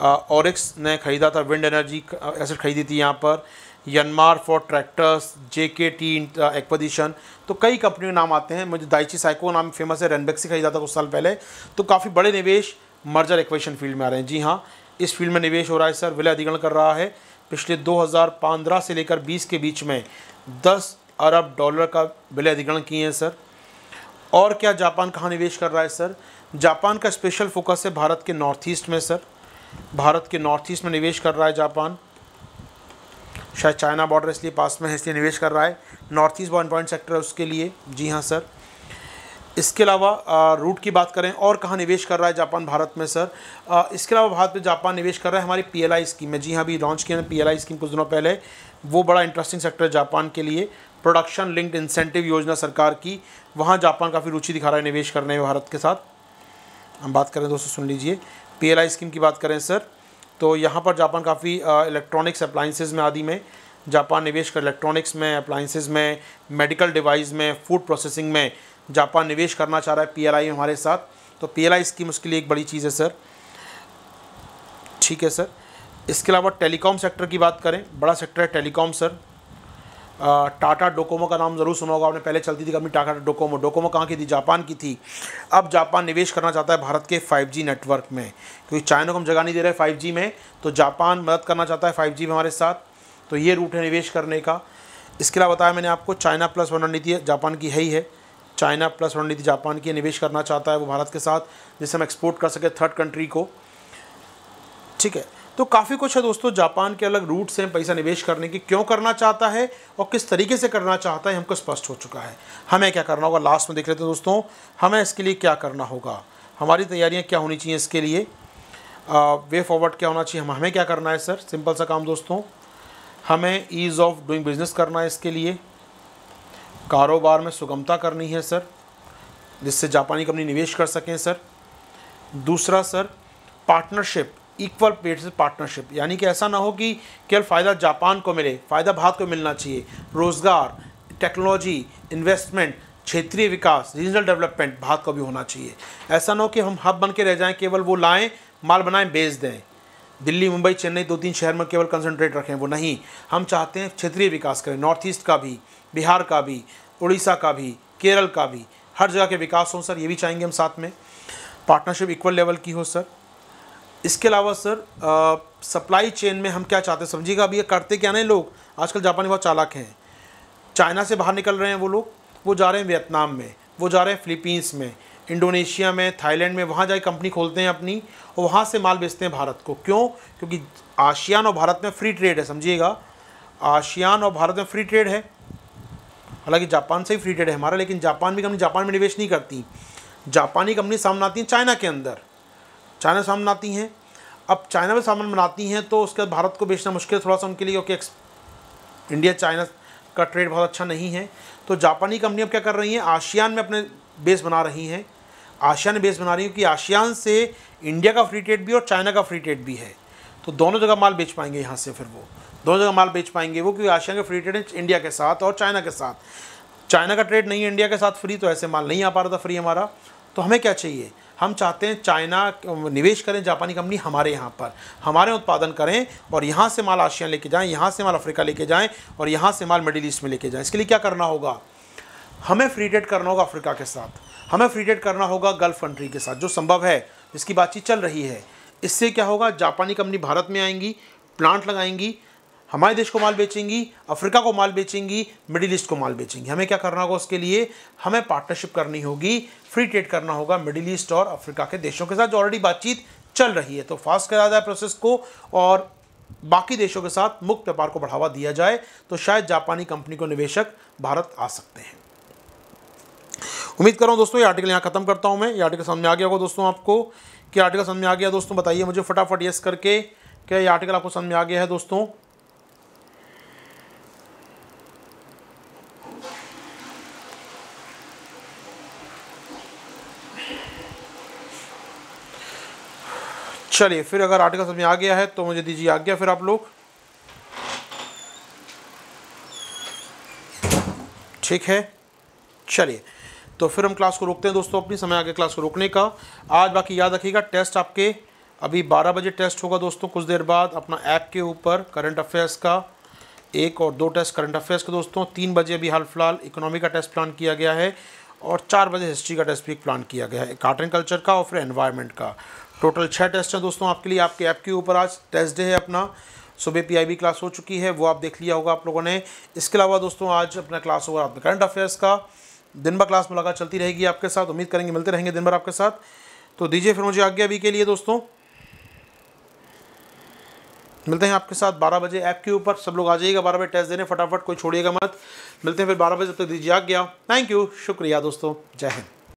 S1: और ने ख़रीदा था विंड एनर्जी एसेट खरीदी थी यहाँ पर यनमार फॉर ट्रैक्टर्स जे के टी एक्पोजिशन तो कई कंपनी के नाम आते हैं मुझे दाइची साइको नाम फेमस है रेनबेक्सी खरीदा था कुछ साल पहले तो काफ़ी बड़े निवेश मर्जर एक्वेशन फील्ड में आ रहे हैं जी हाँ इस फील्ड में निवेश हो रहा है सर विलय अधिग्रहण कर रहा है पिछले 2015 से लेकर 20 के बीच में 10 अरब डॉलर का विलय अधिग्रहण किए हैं सर और क्या जापान कहाँ निवेश कर रहा है सर जापान का स्पेशल फोकस है भारत के नॉर्थ ईस्ट में सर भारत के नॉर्थ ईस्ट में निवेश कर रहा है जापान शायद चाइना बॉर्डर इसलिए पास में है इसलिए निवेश कर रहा है north east one point sector है उसके लिए जी हाँ सर इसके अलावा रूट की बात करें और कहाँ निवेश कर रहा है जापान भारत में सर आ, इसके अलावा भारत में जापान निवेश कर रहा है हमारी पीएलआई स्कीम में जी हाँ अभी लॉन्च किया पीएलआई स्कीम कुछ दिनों पहले वो बड़ा इंटरेस्टिंग सेक्टर है जापान के लिए प्रोडक्शन लिंक्ड इंसेंटिव योजना सरकार की वहाँ जापान काफ़ी रुचि दिखा रहा है निवेश करने में भारत के साथ हम बात करें दोस्तों सुन लीजिए पीएलआई स्कीम की बात करें सर तो यहाँ पर जापान काफ़ी इलेक्ट्रॉनिक्स अप्लाइंसेज में आदि में जापान निवेश कर इलेक्ट्रॉनिक्स में अप्लाइंसेज में मेडिकल डिवाइस में फूड प्रोसेसिंग में जापान निवेश करना चाह रहा है पीएलआई हमारे साथ तो पीएलआई स्कीम उसके लिए एक बड़ी चीज़ है सर ठीक है सर इसके अलावा टेलीकॉम सेक्टर की बात करें बड़ा सेक्टर है टेलीकॉम सर टाटा डोकोमो का नाम ज़रूर सुना होगा आपने पहले चलती थी कभी टाटा डोकोमो डोकोमो कहाँ की थी जापान की थी अब जापान निवेश करना चाहता है भारत के 5G नेटवर्क में क्योंकि चाइना को हम जगह नहीं दे रहे 5G में तो जापान मदद करना चाहता है 5G में हमारे साथ तो ये रूट है निवेश करने का इसके अलावा बताया मैंने आपको चाइना प्लस वन रणनीति जापान की है ही है चाइना प्लस रणनीति जापान की निवेश करना चाहता है वो भारत के साथ जिससे हम एक्सपोर्ट कर सके थर्ड कंट्री को ठीक है तो काफ़ी कुछ है दोस्तों जापान के अलग रूट्स हैं पैसा निवेश करने की क्यों करना चाहता है और किस तरीके से करना चाहता है हमको स्पष्ट हो चुका है हमें क्या करना होगा लास्ट में देख लेते हैं दोस्तों हमें इसके लिए क्या करना होगा हमारी तैयारियाँ क्या होनी चाहिए इसके लिए आ, वे फॉरवर्ड क्या होना चाहिए हम हमें क्या करना है सर सिंपल सा काम दोस्तों हमें ईज़ ऑफ डूइंग बिजनेस करना है इसके लिए कारोबार में सुगमता करनी है सर जिससे जापानी कंपनी निवेश कर सकें सर दूसरा सर पार्टनरशिप इक्वल से पार्टनरशिप यानी कि ऐसा ना हो कि केवल फ़ायदा जापान को मिले फ़ायदा भारत को मिलना चाहिए रोज़गार टेक्नोलॉजी इन्वेस्टमेंट क्षेत्रीय विकास रीजनल डेवलपमेंट भारत को भी होना चाहिए ऐसा ना हो कि हम हब बन के रह जाएं केवल वो लाएं माल बनाएं बेच दें दिल्ली मुंबई चेन्नई दो तीन शहर में केवल कंसनट्रेट रखें वो नहीं हम चाहते हैं क्षेत्रीय विकास करें नॉर्थ ईस्ट का भी बिहार का भी उड़ीसा का भी केरल का भी हर जगह के विकास हों सर ये भी चाहेंगे हम साथ में पार्टनरशिप इक्वल लेवल की हो सर इसके अलावा सर सप्लाई चेन में हम क्या चाहते हैं समझिएगा अभी ये करते क्या नहीं लोग आजकल जापानी बहुत चालाक हैं चाइना से बाहर निकल रहे हैं वो लोग वो जा रहे हैं वियतनाम में वो जा रहे हैं फिलीपींस में इंडोनेशिया में थाईलैंड में वहाँ जाए कंपनी खोलते हैं अपनी और वहाँ से माल बेचते हैं भारत को क्यों क्योंकि आशियान और भारत में फ्री ट्रेड है समझिएगा आशियान और भारत में फ्री ट्रेड है हालांकि जापान से ही फ्री ट्रेड है हमारा लेकिन जापान भी कंपनी जापान में निवेश नहीं करती जापानी कंपनी सामने आती है चाइना के अंदर चाइना सामने सामान हैं अब चाइना में सामान बनाती हैं तो उसके भारत को बेचना मुश्किल थोड़ा सा उनके लिए क्योंकि इंडिया चाइना का ट्रेड बहुत अच्छा नहीं है तो जापानी कंपनी अब क्या कर रही हैं आशियान में अपने बेस बना रही हैं आशियान बेस बना रही हूँ क्योंकि आशियान से इंडिया का फ्री ट्रेड भी और चाइना का फ्री ट्रेड भी है तो दोनों जगह माल बेच पाएंगे यहाँ से फिर वो दोनों जगह माल बेच पाएंगे वो क्योंकि आशियान का फ्री ट्रेड है इंडिया के साथ और चाइना के साथ चाइना का ट्रेड नहीं है इंडिया के साथ फ्री तो ऐसे माल नहीं आ पा रहा था फ्री हमारा तो हमें क्या चाहिए हम चाहते हैं चाइना निवेश करें जापानी कंपनी हमारे यहाँ पर हमारे उत्पादन करें और यहाँ से माल आशिया लेके जाएँ यहाँ से माल अफ्रीका लेके जाएँ और यहाँ से माल मिडिल ईस्ट में लेके जाएं इसके लिए क्या करना होगा हमें फ्री ट्रेड करना होगा अफ्रीका के साथ हमें फ्री ट्रेड करना होगा गल्फ कंट्री के साथ जो संभव है जिसकी बातचीत चल रही है इससे क्या होगा जापानी कंपनी भारत में आएंगी प्लांट लगाएंगी हमारे देश को माल बेचेंगी अफ्रीका को माल बेचेंगी मिडिल ईस्ट को माल बेचेंगी हमें क्या करना होगा उसके लिए हमें पार्टनरशिप करनी होगी फ्री ट्रेड करना होगा मिडिल ईस्ट और अफ्रीका के देशों के साथ जो ऑलरेडी बातचीत चल रही है तो फास्ट करा जाए प्रोसेस को और बाकी देशों के साथ मुक्त व्यापार को बढ़ावा दिया जाए तो शायद जापानी कंपनी को निवेशक भारत आ सकते हैं उम्मीद कर रहा हूँ दोस्तों ये आर्टिकल यहाँ खत्म करता हूँ मैं ये आर्टिकल समझ में आ गया होगा दोस्तों आपको कि आर्टिकल समझ में आ गया दोस्तों बताइए मुझे फटाफट यस करके क्या ये आर्टिकल आपको समझ में आ गया है दोस्तों चलिए फिर अगर आर्टिकल समझ में आ गया है तो मुझे दीजिए आज्ञा फिर आप लोग ठीक है चलिए तो फिर हम क्लास को रोकते हैं दोस्तों अपनी समय आगे क्लास को रोकने का आज बाकी याद रखिएगा टेस्ट आपके अभी 12 बजे टेस्ट होगा दोस्तों कुछ देर बाद अपना ऐप के ऊपर करंट अफेयर्स का एक और दो टेस्ट करंट अफेयर्स के दोस्तों तीन बजे अभी हाल फिलहाल इकोनॉमी का टेस्ट प्लान किया गया है और चार बजे हिस्ट्री का टेस्ट भी प्लान किया गया है एक आर्ट एंड कल्चर का और फिर एनवायरमेंट का टोटल छः टेस्ट हैं दोस्तों आपके लिए आपके ऐप के ऊपर आज टेस्ट डे है अपना सुबह पीआईबी क्लास हो चुकी है वो आप देख लिया होगा आप लोगों ने इसके अलावा दोस्तों आज अपना क्लास होगा आपने करंट अफेयर्स का दिन भर क्लास मुलाकात चलती रहेगी आपके साथ उम्मीद करेंगे मिलते रहेंगे दिन भर आपके साथ तो दीजिए फिर मुझे आज्ञा अभी के लिए दोस्तों मिलते हैं आपके साथ 12 बजे ऐप के ऊपर सब लोग आ जाइएगा 12 बजे टेस्ट देने फटाफट कोई छोड़िएगा मत मिलते हैं फिर 12 बजे तक तो दीजिए आज्ञा थैंक यू शुक्रिया दोस्तों जय हिंद